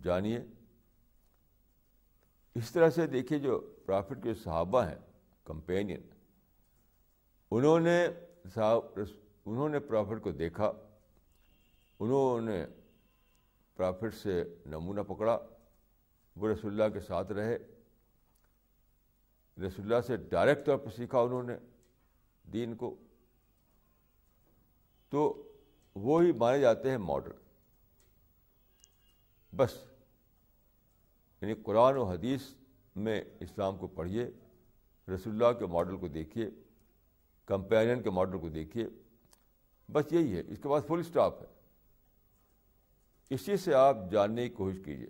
जानिए इस तरह से देखिए जो प्रॉफिट के सहाबा हैं कंपेनियन उन्होंने साहब उन्होंने प्रॉफिट को देखा उन्होंने प्रॉफिट से नमूना पकड़ा वो रसुल्ला के साथ रहे रसुल्ला से डायरेक्ट तौर पर सीखा उन्होंने दीन को तो वो ही माने जाते हैं मॉडल बस यानी कुरान और हदीस में इस्लाम को पढ़िए रसुल्ला के मॉडल को देखिए कंपेरियन के मॉडल को देखिए बस यही है इसके बाद फुल स्टॉप है इसी से आप जानने की कोशिश कीजिए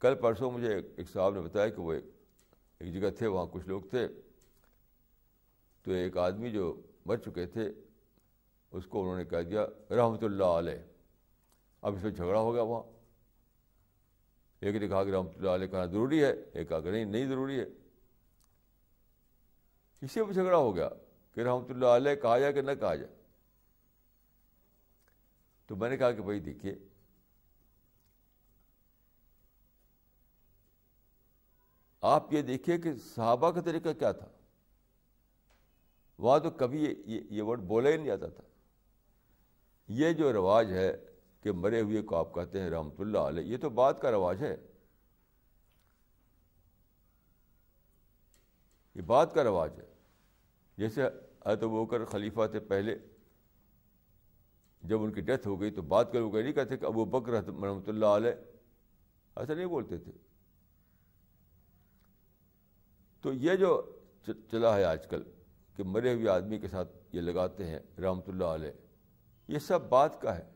कल परसों मुझे एक साहब ने बताया कि वो एक, एक जगह थे वहाँ कुछ लोग थे तो एक आदमी जो मर चुके थे उसको उन्होंने कह दिया रहमतुल्ला आलह अब इसमें झगड़ा हो गया वहाँ एक ने कहा कि रहमतुल्ला आलह कहना ज़रूरी है एक कहा कि नहीं नहीं ज़रूरी है इसी में झगड़ा हो गया कि रहमतुल्ला आलह कहा जाए कि न कहा जाए तो मैंने कहा कि भाई देखिए आप ये देखिए कि साहबा का तरीका क्या था वहाँ तो कभी ये ये, ये वर्ड बोला ही नहीं जाता था ये जो रवाज है कि मरे हुए को आप कहते हैं रहमतुल्ला आलह ये तो बात का रवाज है ये बात का रवाज है जैसे हजरत कर खलीफा थे पहले जब उनकी डेथ हो गई तो बात करो गए नहीं कहते कि अब वो बकर रहमत आल ऐसा नहीं बोलते थे तो ये जो चला है आजकल कि मरे हुए आदमी के साथ ये लगाते हैं रहमत आल ये सब बात का है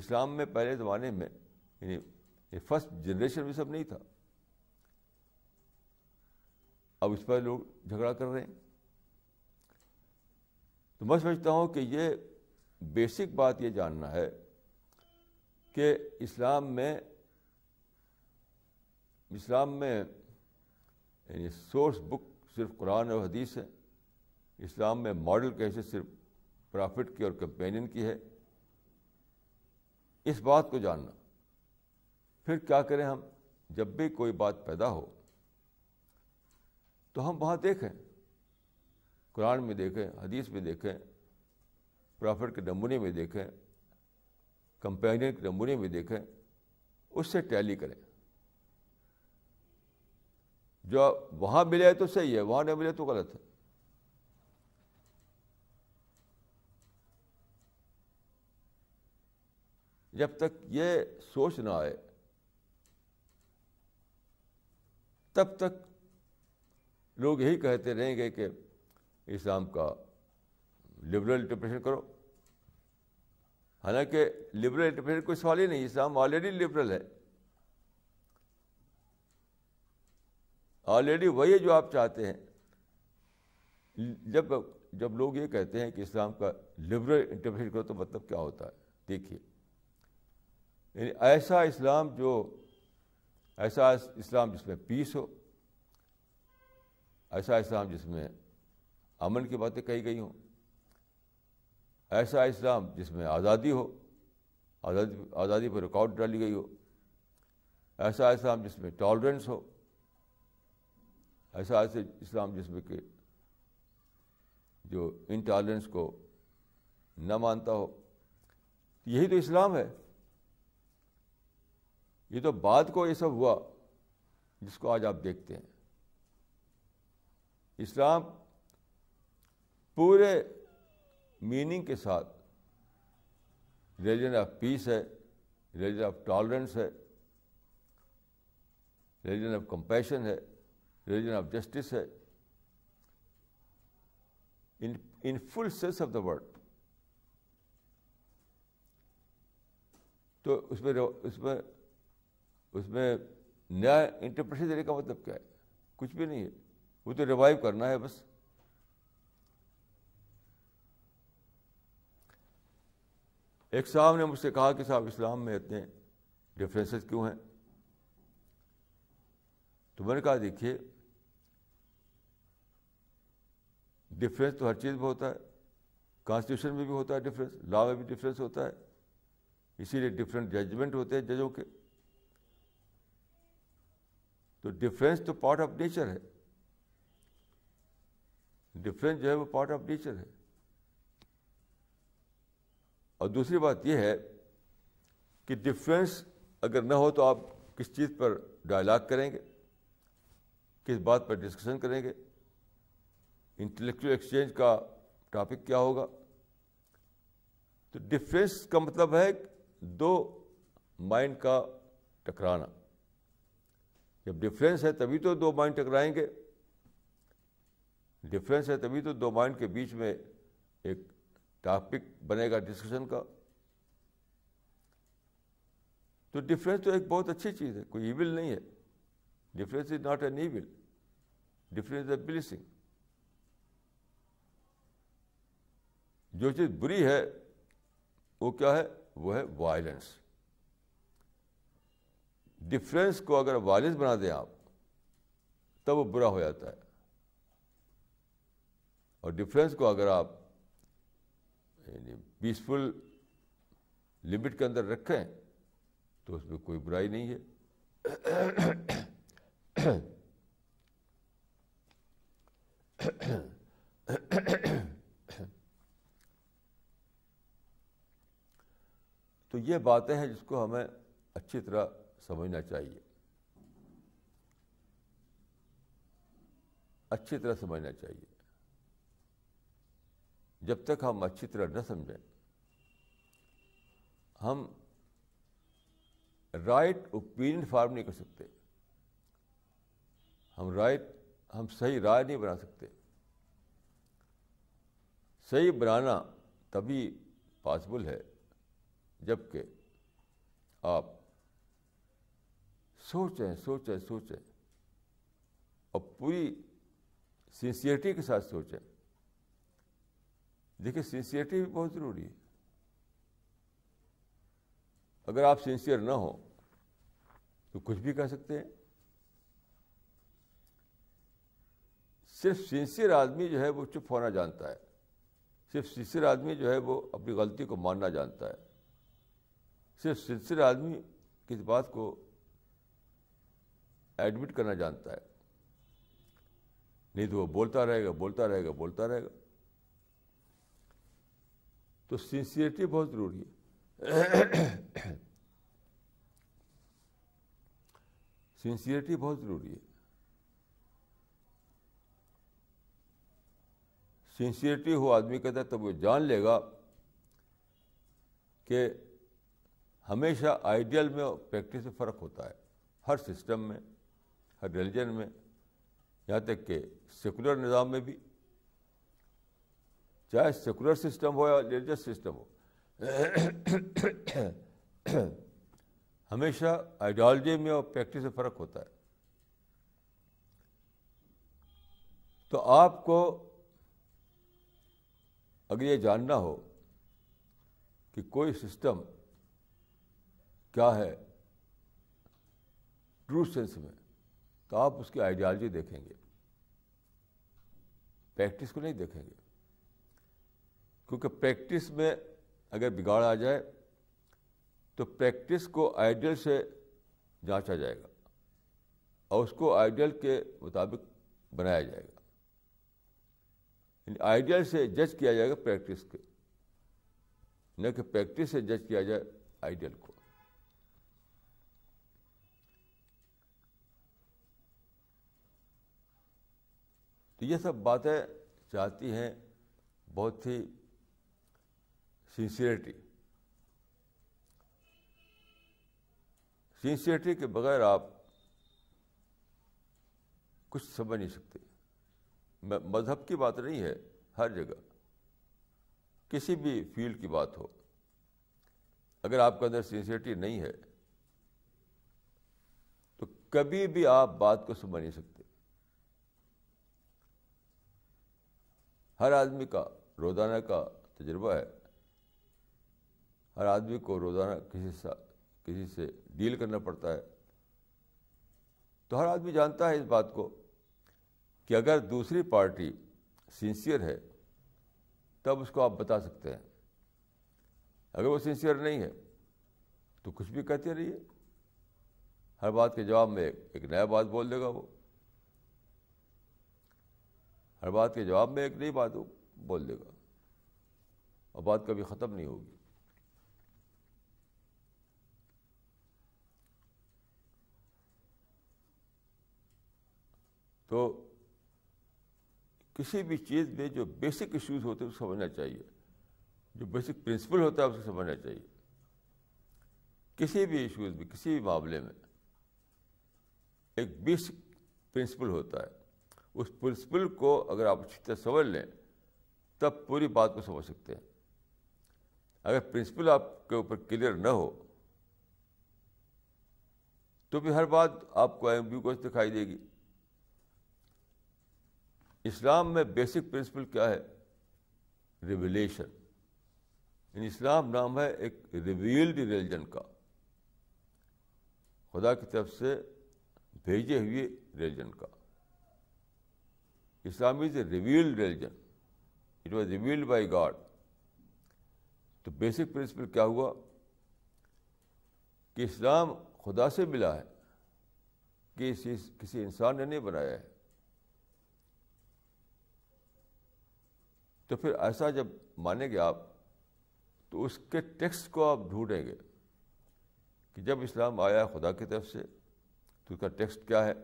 इस्लाम में पहले ज़माने में यानी फर्स्ट जनरेशन में सब नहीं था अब इस पर लोग झगड़ा कर रहे हैं तो मैं समझता हूँ कि ये बेसिक बात ये जानना है कि इस्लाम में इस्लाम में यानी सोर्स बुक सिर्फ कुरान और हदीस है इस्लाम में मॉडल कैसे सिर्फ प्रॉफिट की और कंपेनियन की है इस बात को जानना फिर क्या करें हम जब भी कोई बात पैदा हो तो हम वहाँ देखें कुरान में देखें हदीस में देखें प्रॉफिट के नमूने में देखें कंपेनियन के नमूने में देखें उससे टैली करें जो वहाँ मिले तो सही है वहाँ नहीं मिले तो गलत है जब तक ये सोच ना आए तब तक लोग यही कहते रहेंगे कि इस्लाम का लिबरल इंटरप्रेशन करो हालांकि लिबरल इंटरप्रेशन कोई सवाल ही नहीं इस्लाम ऑलरेडी लिबरल है ऑलरेडी वही है जो आप चाहते हैं जब जब लोग ये कहते हैं कि इस्लाम का लिबरल इंटरप्रेशन करो तो मतलब क्या होता है देखिए ऐसा इस्लाम जो ऐसा इस्लाम जिसमें पीस हो ऐसा इस्लाम जिसमें अमन की बातें कही गई हों ऐसा इस्लाम जिसमें आज़ादी हो आज़ादी आज़ादी पर रुकावट डाली गई हो ऐसा इस्लाम जिसमें टॉलरेंस हो ऐसा ऐसे इस्लाम जिसमें के जो टॉलरेंस को न मानता हो यही तो इस्लाम है ये तो बाद को ये सब हुआ जिसको आज आप देखते हैं इस्लाम पूरे मीनिंग के साथ रिलीजन ऑफ पीस है रिलीजन ऑफ टॉलरेंस है रिलीजन ऑफ कंपैशन है रिलीजन ऑफ जस्टिस है in in full sense of the word तो उसमें उसमें उसमें नया इंटरप्रिटेशन देने का मतलब क्या है कुछ भी नहीं है वो तो रिवाइव करना है बस एक साहब ने मुझसे कहा कि साहब इस्लाम में इतने डिफरेंसेस क्यों हैं तो मैंने कहा देखिए डिफरेंस तो हर चीज़ में होता है कॉन्स्टिट्यूशन में भी होता है डिफरेंस लॉ में भी डिफरेंस होता है इसीलिए डिफरेंट जजमेंट होते हैं जजों के तो डिफरेंस तो पार्ट ऑफ नेचर है डिफरेंस जो है वो पार्ट ऑफ नेचर है और दूसरी बात यह है कि डिफरेंस अगर ना हो तो आप किस चीज़ पर डायलाग करेंगे किस बात पर डिस्कशन करेंगे इंटेलेक्चुअल एक्सचेंज का टॉपिक क्या होगा तो डिफरेंस का मतलब है दो माइंड का टकराना जब डिफरेंस है तभी तो दो माइंड टकराएंगे डिफरेंस है तभी तो दो माइंड के बीच में एक टॉपिक बनेगा डिस्कशन का तो डिफरेंस तो एक बहुत अच्छी चीज़ है कोई ईविल नहीं है difference is not an evil difference is a blessing जो चीज़ बुरी है वो क्या है वो है वायलेंस डिफरेंस को अगर वायलेंस बना दें आप तब वो बुरा हो जाता है और डिफरेंस को अगर आप यानी पीसफुल लिमिट के अंदर रखें तो उसमें कोई बुराई नहीं है तो ये बातें हैं जिसको हमें अच्छी तरह समझना चाहिए अच्छी तरह समझना चाहिए जब तक हम अच्छी तरह न समझें हम राइट ओपिनियन फॉर्म नहीं कर सकते हम राइट हम सही राय नहीं बना सकते सही बनाना तभी पॉसिबल है जबकि आप सोचें सोचें सोचें और पूरी सिंसियरिटी के साथ सोचें देखिए सिंसियरिटी भी बहुत ज़रूरी है अगर आप सिंसियर ना हो तो कुछ भी कह सकते हैं सिर्फ सिंसियर आदमी जो है वो चुप होना जानता है सिर्फ सिंसियर आदमी जो है वो अपनी गलती को मानना जानता है सिर्फ सिंसियर आदमी किस बात को एडमिट करना जानता है नहीं तो वो बोलता रहेगा बोलता रहेगा बोलता रहेगा तो सिंसियरिटी बहुत ज़रूरी है सिंसियरिटी बहुत ज़रूरी है सिंसियरिटी हो आदमी कहता तब वो जान लेगा कि हमेशा आइडियल में प्रैक्टिस में फ़र्क होता है हर सिस्टम में हर रिलीजन में यहाँ तक कि सेकुलर निज़ाम में भी चाहे सेकुलर सिस्टम हो या रिलीजियस सिस्टम हो हमेशा आइडियोलॉजी में और प्रैक्टिस में फ़र्क होता है तो आपको अगर ये जानना हो कि कोई सिस्टम क्या है ट्रू सेंस में तो आप उसकी आइडियोलॉजी देखेंगे प्रैक्टिस को नहीं देखेंगे क्योंकि प्रैक्टिस में अगर बिगाड़ आ जाए तो प्रैक्टिस को आइडियल से जांचा जाएगा और उसको आइडियल के मुताबिक बनाया जाएगा आइडियल से जज किया जाएगा प्रैक्टिस के न कि प्रैक्टिस से जज किया जाए आइडियल को तो ये सब बातें चाहती हैं बहुत ही सिंसियरिटी सिंसियरिटी के बगैर आप कुछ समझ नहीं सकते मजहब की बात नहीं है हर जगह किसी भी फील्ड की बात हो अगर आपके अंदर सिंसियरिटी नहीं है तो कभी भी आप बात को समझ नहीं सकते हर आदमी का रोजाना का तजुर्बा है हर आदमी को रोज़ाना किसी से किसी से डील करना पड़ता है तो हर आदमी जानता है इस बात को कि अगर दूसरी पार्टी सिंसियर है तब उसको आप बता सकते हैं अगर वो सिंसियर नहीं है तो कुछ भी कहते रहिए हर बात के जवाब में एक नया बात बोल देगा वो हर बात के जवाब में एक नई बात बोल देगा और बात कभी ख़त्म नहीं होगी तो किसी भी चीज़ में जो बेसिक इश्यूज होते हैं उसको समझना चाहिए जो बेसिक प्रिंसिपल होता है उसको समझना चाहिए किसी भी इश्यूज में किसी भी मामले में एक बेसिक प्रिंसिपल होता है उस प्रिंसिपल को अगर आप अच्छी तरह समझ लें तब पूरी बात को समझ सकते हैं अगर प्रिंसिपल आपके ऊपर क्लियर ना हो तो भी हर बात आपको एम को दिखाई देगी इस्लाम में बेसिक प्रिंसिपल क्या है रिविलेशन इन इस्लाम नाम है एक रिवील्ड रिलीजन का खुदा की तरफ से भेजे हुए रिलीजन का Islam is a revealed religion it was revealed by God तो बेसिक प्रिंसिपल क्या हुआ कि इस्लाम खुदा से मिला है कि इस, किसी इंसान ने नहीं बनाया है तो फिर ऐसा जब मानेंगे आप तो उसके टेक्स्ट को आप ढूंढेंगे कि जब इस्लाम आया खुदा की तरफ से तो उसका टेक्स्ट क्या है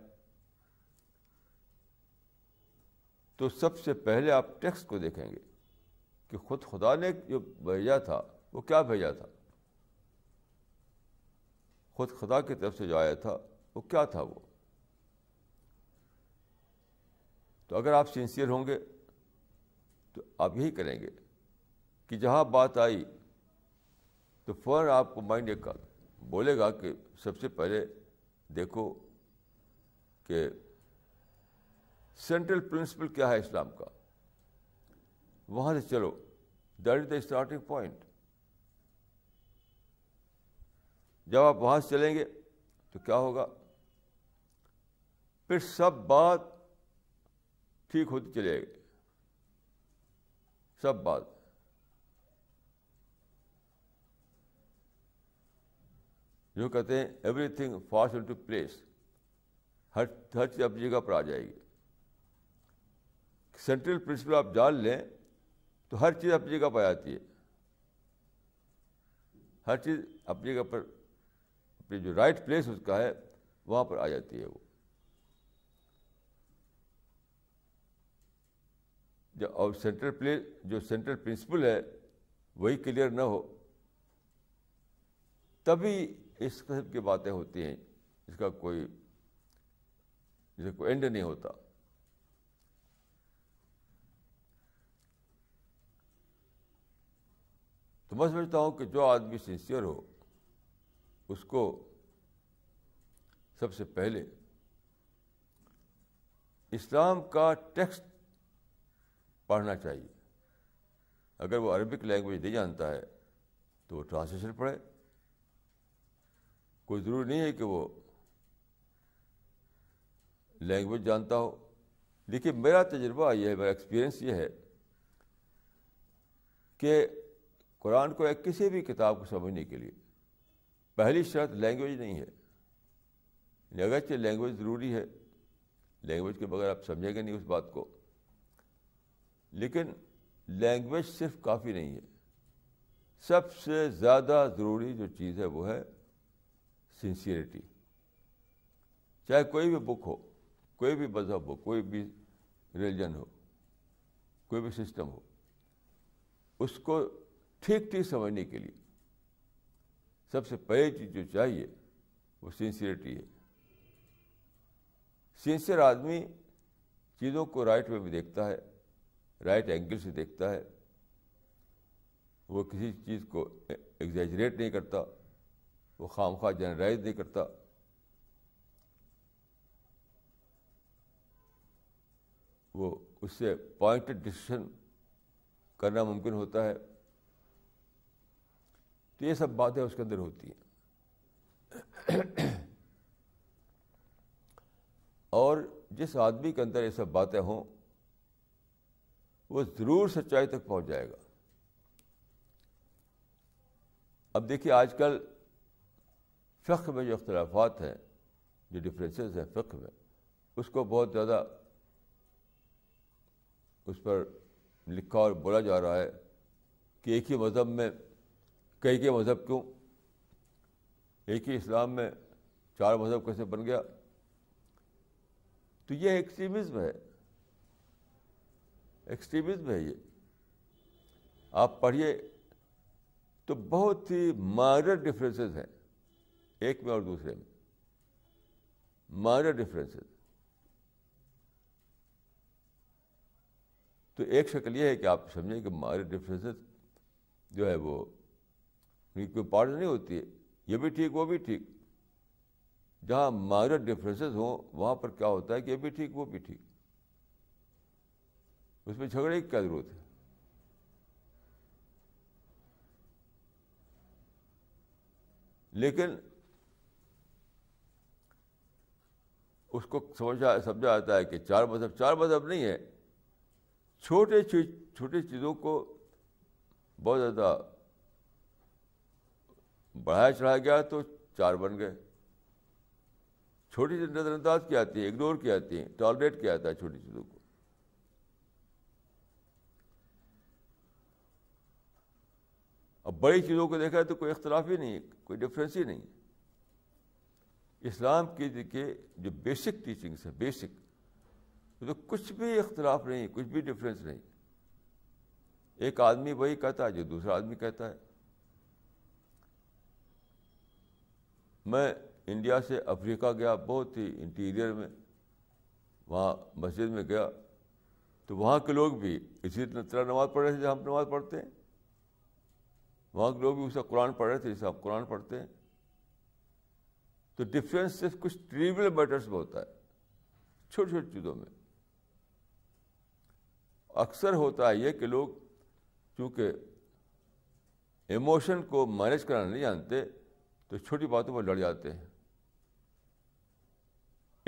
तो सबसे पहले आप टेक्स्ट को देखेंगे कि खुद खुदा ने जो भेजा था वो क्या भेजा था खुद खुदा की तरफ से जो आया था वो क्या था वो तो अगर आप सिंसियर होंगे तो आप यही करेंगे कि जहां बात आई तो फौरन आपको माइंड एक बोलेगा कि सबसे पहले देखो कि सेंट्रल प्रिंसिपल क्या है इस्लाम का वहां से चलो that is the starting point जब आप वहां से चलेंगे तो क्या होगा फिर सब बात ठीक होती चलेगी सब बात जो कहते हैं every everything falls to place हर हर चीज अपनी जगह पर आ जाएगी सेंट्रल प्रिंसिपल आप जान लें तो हर चीज़ अपनी जगह पर आती है हर चीज़ अपनी जगह पर अपनी जो राइट प्लेस उसका है वहाँ पर आ जाती है वो जो और सेंट्रल प्ले जो सेंट्रल प्रिंसिपल है वही क्लियर ना हो तभी इस किस्म की बातें होती हैं इसका कोई जिसे कोई एंड नहीं होता तो मैं समझता हूँ कि जो आदमी सिंसियर हो उसको सबसे पहले इस्लाम का टेक्स्ट पढ़ना चाहिए अगर वो अरबिक लैंग्वेज नहीं जानता है तो वो ट्रांसलेशन पढ़े कोई ज़रूर नहीं है कि वो लैंग्वेज जानता हो देखिए मेरा तजर्बा ये है मेरा एक्सपीरियंस ये है कि कुरान को एक किसी भी किताब को समझने के लिए पहली शर्त लैंग्वेज नहीं है अगरचे लैंग्वेज ज़रूरी है लैंग्वेज के बगैर आप समझेंगे नहीं उस बात को लेकिन लैंग्वेज सिर्फ काफ़ी नहीं है सबसे ज़्यादा ज़रूरी जो चीज़ है वो है सिंसियरिटी चाहे कोई भी बुक हो कोई भी मज़हब हो कोई भी रिलीजन हो कोई भी सिस्टम हो उसको ठीक ठीक समझने के लिए सबसे पहली चीज़ जो चाहिए वो सिंसियरिटी है सिंसियर आदमी चीज़ों को राइट वे में देखता है राइट एंगल से देखता है वो किसी चीज़ को एग्जैजरेट नहीं करता वो खाम खा जनरलाइज नहीं करता वो उससे पॉइंटेड डिसीशन करना मुमकिन होता है तो ये सब बातें उसके अंदर होती हैं और जिस आदमी के अंदर ये सब बातें हों वो ज़रूर सच्चाई तक पहुंच जाएगा अब देखिए आजकल फ़िक्र में जो अख्तलाफात हैं जो डिफरेंसेस हैं फ़िक्र में उसको बहुत ज़्यादा उस पर लिखा और बोला जा रहा है कि एक ही मज़हब में कई के मज़हब क्यों एक ही इस्लाम में चार मज़हब कैसे बन गया तो यह एक्सट्रीमिज़्म है एक्सट्रीमिज्म है ये आप पढ़िए तो बहुत ही माइनर डिफरेंसेस हैं एक में और दूसरे में मायर डिफरेंसेस तो एक शक्ल यह है कि आप समझें कि मायर डिफरेंसेस जो है वो कोई पार्ट नहीं होती है ये भी ठीक वो भी ठीक जहाँ माइनर डिफरेंसेस हों वहाँ पर क्या होता है कि ये भी ठीक वो भी ठीक उसमें झगड़े की क्या जरूरत है लेकिन उसको समझा समझा आता है कि चार मजहब चार मजहब नहीं है छोटे छोटे चीज़ों को बहुत ज़्यादा बढ़ाया चढ़ाया गया तो चार बन गए छोटी चीज़ नज़रअंदाज की आती है इग्नोर की आती है टॉलरेट किया जाता है छोटी चीज़ों को अब बड़ी चीज़ों को देखा है तो कोई इख्तलाफ ही नहीं है कोई डिफरेंस ही नहीं है इस्लाम के के जो बेसिक टीचिंग्स है बेसिक तो कुछ भी इख्तलाफ नहीं है कुछ भी डिफरेंस नहीं एक आदमी वही कहता है जो दूसरा आदमी कहता है मैं इंडिया से अफ्रीका गया बहुत ही इंटीरियर में वहाँ मस्जिद में गया तो वहाँ के लोग भी इसी तरह नमाज़ पढ़ रहे थे हम नमाज़ पढ़ते हैं वहाँ के लोग भी उसका कुरान पढ़ रहे थे जैसे आप कुरान पढ़ते हैं तो डिफरेंस सिर्फ कुछ ट्रिवियल मैटर्स में होता है छोटी छोटी चीज़ों में अक्सर होता है ये कि लोग चूँकि इमोशन को मैनेज कराना नहीं जानते तो छोटी बातों पर लड़ जाते हैं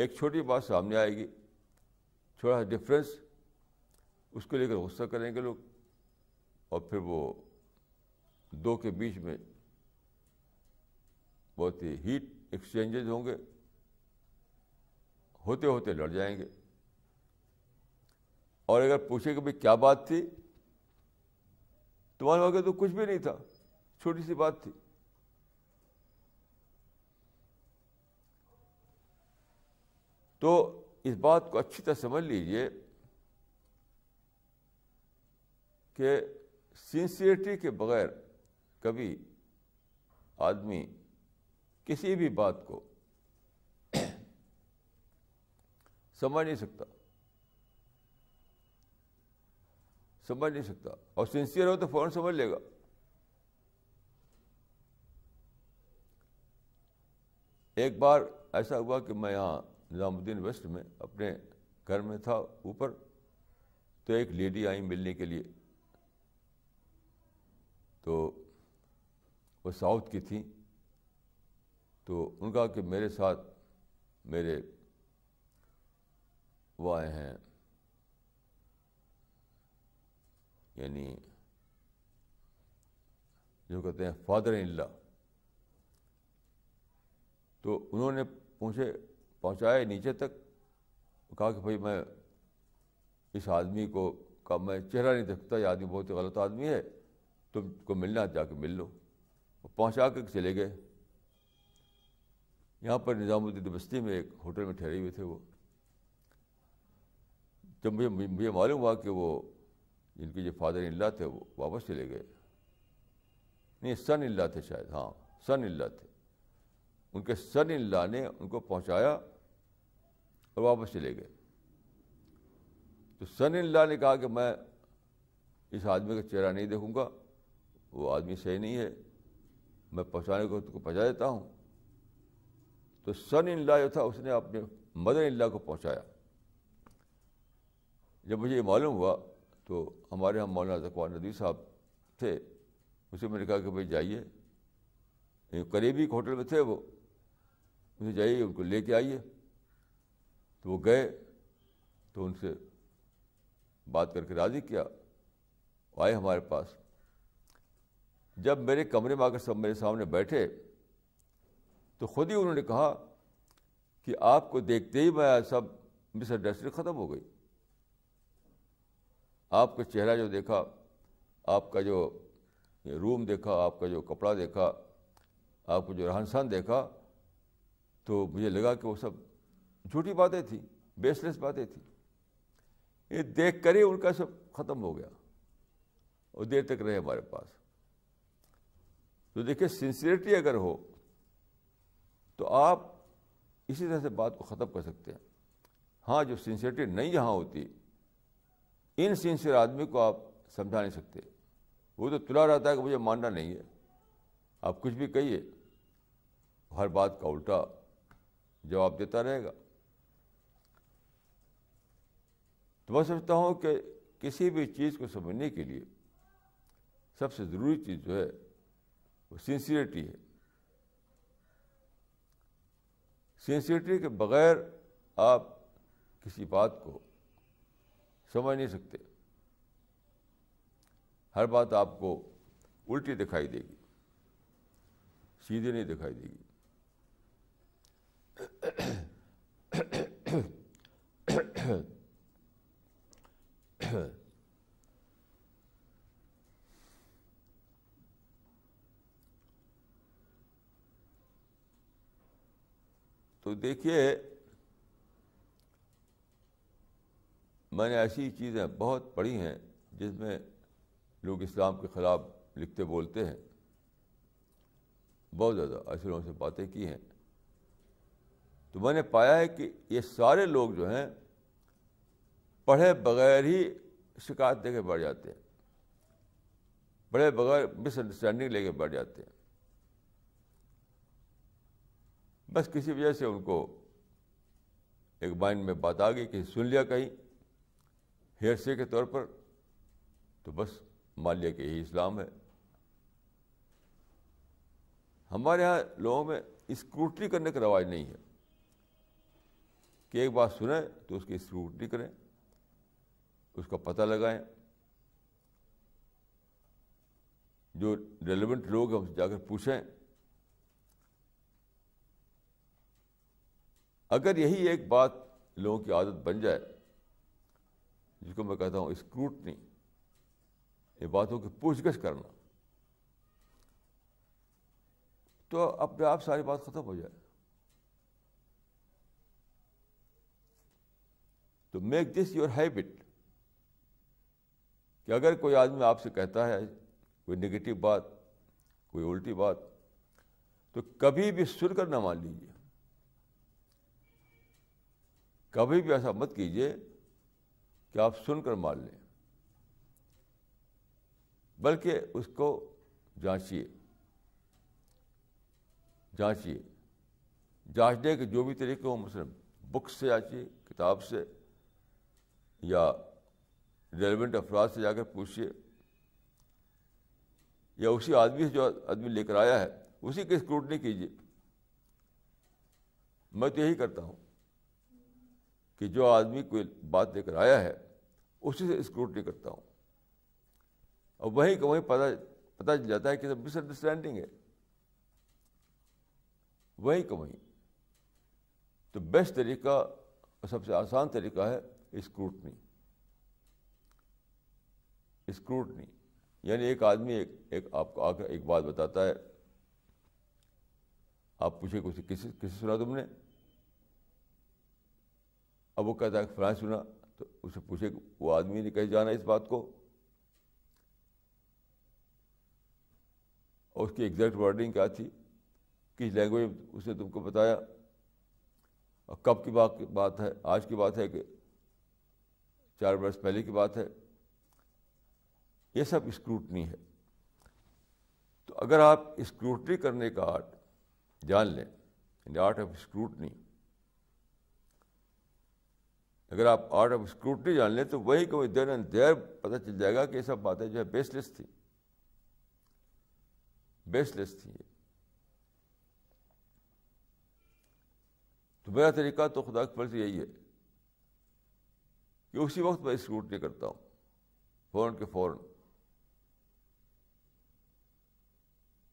एक छोटी बात सामने आएगी थोड़ा सा डिफरेंस उसको लेकर गुस्सा करेंगे लोग और फिर वो दो के बीच में बहुत ही हीट एक्सचेंजेज होंगे होते होते लड़ जाएंगे और अगर पूछे कि भाई क्या बात थी तुम्हारे तो वाक्य तो कुछ भी नहीं था छोटी सी बात थी तो इस बात को अच्छी तरह समझ लीजिए कि सिंसियरिटी के बगैर कभी आदमी किसी भी बात को समझ नहीं सकता समझ नहीं सकता और सिंसियर हो तो फौरन समझ लेगा एक बार ऐसा हुआ कि मैं यहाँ निज़ामुद्दीन वेस्ट में अपने घर में था ऊपर तो एक लेडी आई मिलने के लिए तो वो साउथ की थी तो उनका कि मेरे साथ मेरे वो आए हैं यानी जो कहते हैं फादर इन ला तो उन्होंने पूछे पहुँचाए नीचे तक कहा कि भाई मैं इस आदमी को का मैं चेहरा नहीं देखता ये आदमी बहुत ही गलत आदमी है तुमको मिलना जाके मिल लो और पहुँचा कर चले गए यहाँ पर निज़ामुद्दीन बस्ती में एक होटल में ठहरे हुए थे वो जब मुझे मुझे मालूम हुआ कि वो जिनके जो फादर इल्ला थे वो वापस चले गए नहीं सन इल्ला थे शायद हाँ सन इल्ला थे उनके सन इल्ला ने उनको पहुँचाया और वापस चले गए तो सन इल्ला ने कहा कि मैं इस आदमी का चेहरा नहीं देखूँगा वो आदमी सही नहीं है मैं पहुँचाने को तो पहुँचा देता हूँ तो सन इन ला जो था उसने अपने मदर इन ला को पहुँचाया जब मुझे ये मालूम हुआ तो हमारे यहाँ मौलाना तकवान नदी साहब थे उसे मैंने कहा कि भाई जाइए करीबी एक होटल में थे वो उसे जाइए उनको ले कर आइए तो वो गए तो उनसे बात करके राज़ी किया आए हमारे पास जब मेरे कमरे में आकर सब मेरे सामने बैठे तो खुद ही उन्होंने कहा कि आपको देखते ही मैं सब मिसअंडरस्टैंडिंग ख़त्म हो गई आपका चेहरा जो देखा आपका जो रूम देखा आपका जो कपड़ा देखा आपका जो रहन सहन देखा तो मुझे लगा कि वो सब झूठी बातें थी बेसलेस बातें थी ये देख कर ही उनका सब ख़त्म हो गया और देर तक रहे हमारे पास तो देखिए सिंसियरिटी अगर हो तो आप इसी तरह से बात को ख़त्म कर सकते हैं हाँ जो सिंसियरिटी नहीं यहाँ होती इन सिंसियर आदमी को आप समझा नहीं सकते वो तो तुला रहता है कि मुझे मानना नहीं है आप कुछ भी कहिए हर बात का उल्टा जवाब देता रहेगा तो मैं समझता हूँ कि किसी भी चीज़ को समझने के लिए सबसे ज़रूरी चीज़ जो है वो सिंसियरिटी है सिंसियरिटी के बगैर आप किसी बात को समझ नहीं सकते हर बात आपको उल्टी दिखाई देगी सीधे नहीं दिखाई देगी तो देखिए मैंने ऐसी चीज़ें बहुत पढ़ी हैं जिसमें लोग इस्लाम के ख़िलाफ़ लिखते बोलते हैं बहुत ज़्यादा ऐसे लोगों से बातें की हैं तो मैंने पाया है कि ये सारे लोग जो हैं पढ़े बगैर ही शिकायत लेके बैठ जाते हैं पढ़े बगैर मिसअंडरस्टैंडिंग लेके बैठ जाते हैं बस किसी वजह से उनको एक माइंड में बात आ गई कि सुन लिया कहीं हेरसे के तौर पर तो बस मान लिया कि यही इस्लाम है हमारे यहाँ लोगों में स्क्रूटनी करने का रवाज नहीं है कि एक बात सुने तो उसकी स्क्रूटनी करें उसका पता लगाएं जो रेलिवेंट लोग हैं उनसे जाकर पूछें अगर यही एक बात लोगों की आदत बन जाए जिसको मैं कहता हूँ स्क्रूटनी ये बातों की पूछगछ करना तो अपने आप सारी बात खत्म हो जाए तो मेक दिस योर हैबिट कि अगर कोई आदमी आपसे कहता है कोई नेगेटिव बात कोई उल्टी बात तो कभी भी सुनकर ना मान लीजिए कभी भी ऐसा मत कीजिए कि आप सुनकर मान लें बल्कि उसको जांचिए जांचिए जांचने के जो भी तरीके हों मुस्लिम बुक से जांचिए किताब से या रेलिवेंट अफराज से जाकर पूछिए या उसी आदमी से जो आदमी लेकर आया है उसी की स्क्रूटनी कीजिए मैं तो यही करता हूँ कि जो आदमी कोई बात लेकर आया है उसी से स्क्रूटनी करता हूँ और वहीं का वहीं पता पता चल जाता है कि सब मिसअंडरस्टैंडिंग है वहीं का वहीं तो बेस्ट तरीका और सबसे आसान तरीका है स्क्रूटनी स्क्रूटनी यानी एक आदमी एक, एक आपको आकर एक बात बताता है आप पूछे कुछ किसी किसी सुना तुमने अब वो कहता है फ्रांस सुना तो उसे पूछे वो आदमी ने कहीं जाना इस बात को और उसकी एग्जैक्ट वर्डिंग क्या थी किस लैंग्वेज उसने तुमको बताया और कब की बात की बात है आज की बात है कि चार बरस पहले की बात है ये सब स्क्रूटनी है तो अगर आप स्क्रूटनी करने का आर्ट जान लें आर्ट ऑफ स्क्रूटनी अगर आप आर्ट ऑफ स्क्रूटनी जान लें तो वही कोई देर एंड देर पता चल जाएगा कि ये सब बातें जो है बेसलेस थी बेसलेस थी तो मेरा तरीका तो खुदा की फर्ज यही है कि उसी वक्त मैं स्क्रूटनी करता हूँ फ़ौरन के फ़ौरन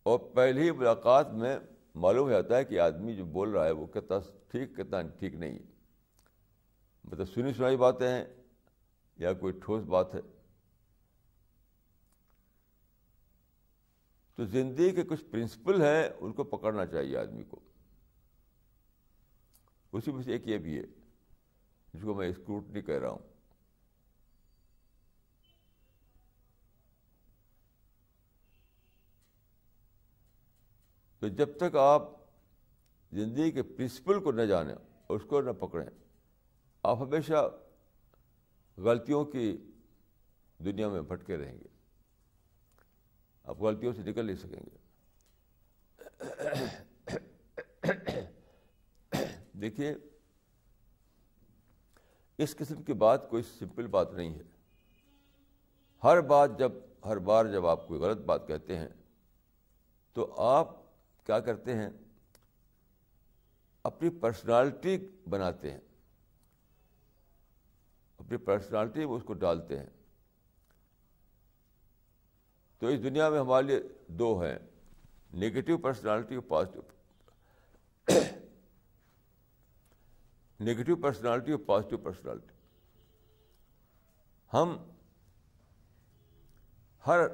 और पहली मुलाकात में मालूम हो जाता है कि आदमी जो बोल रहा है वो कितना ठीक कितना ठीक नहीं है मतलब सुनी सुनाई बातें हैं या कोई ठोस बात है तो जिंदगी के कुछ प्रिंसिपल हैं उनको पकड़ना चाहिए आदमी को उसी में से एक ये भी है जिसको मैं स्क्रूट नहीं कह रहा हूं तो जब तक आप जिंदगी के प्रिंसिपल को न जाने उसको न पकड़ें आप हमेशा गलतियों की दुनिया में भटके रहेंगे आप गलतियों से निकल नहीं सकेंगे देखिए इस किस्म की बात कोई सिंपल बात नहीं है हर बात जब हर बार जब आप कोई गलत बात कहते हैं तो आप क्या करते हैं अपनी पर्सनालिटी बनाते हैं अपनी पर्सनालिटी में उसको डालते हैं तो इस दुनिया में हमारे लिए दो हैं नेगेटिव पर्सनालिटी और पॉजिटिव नेगेटिव पर्सनालिटी और पॉजिटिव पर्सनालिटी हम हर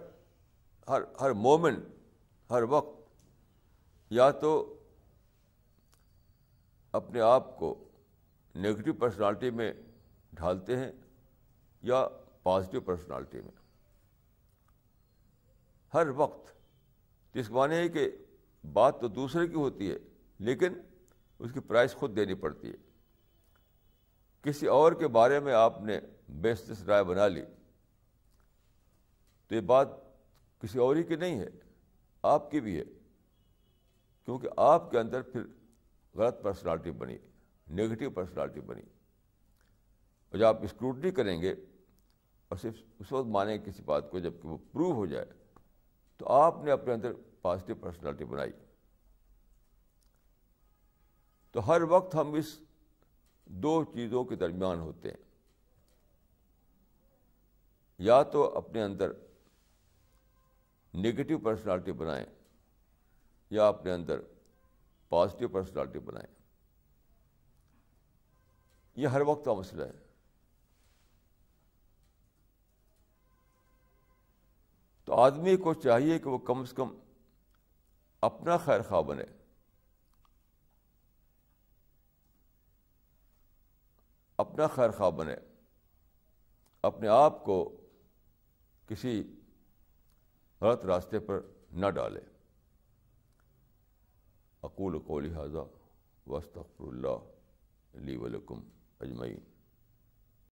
हर हर मोमेंट हर वक्त या तो अपने आप को नेगेटिव पर्सनालिटी में ढालते हैं या पॉजिटिव पर्सनालिटी में हर वक्त तो इसका माने है कि बात तो दूसरे की होती है लेकिन उसकी प्राइस खुद देनी पड़ती है किसी और के बारे में आपने बेस्टिस राय बना ली तो ये बात किसी और ही की नहीं है आपकी भी है क्योंकि आपके अंदर फिर गलत पर्सनालिटी बनी नेगेटिव पर्सनालिटी बनी और जब आप स्क्रूटनी करेंगे और सिर्फ उस वक्त मानेंगे किसी बात को जबकि वो प्रूव हो जाए तो आपने अपने अंदर पॉजिटिव पर्सनैलिटी बनाई तो हर वक्त हम इस दो चीज़ों के दरमियान होते हैं या तो अपने अंदर नेगेटिव पर्सनालिटी बनाएं या अपने अंदर पॉजिटिव पर्सनालिटी बनाएं यह हर वक्त का मसला है तो आदमी को चाहिए कि वो कम से कम अपना खैर खा बने अपना खैर खा बने अपने आप को किसी गलत रास्ते पर न डाले अकूल कोली हाजा वस्तफ़ुल्ला ली वलकुम अजमैन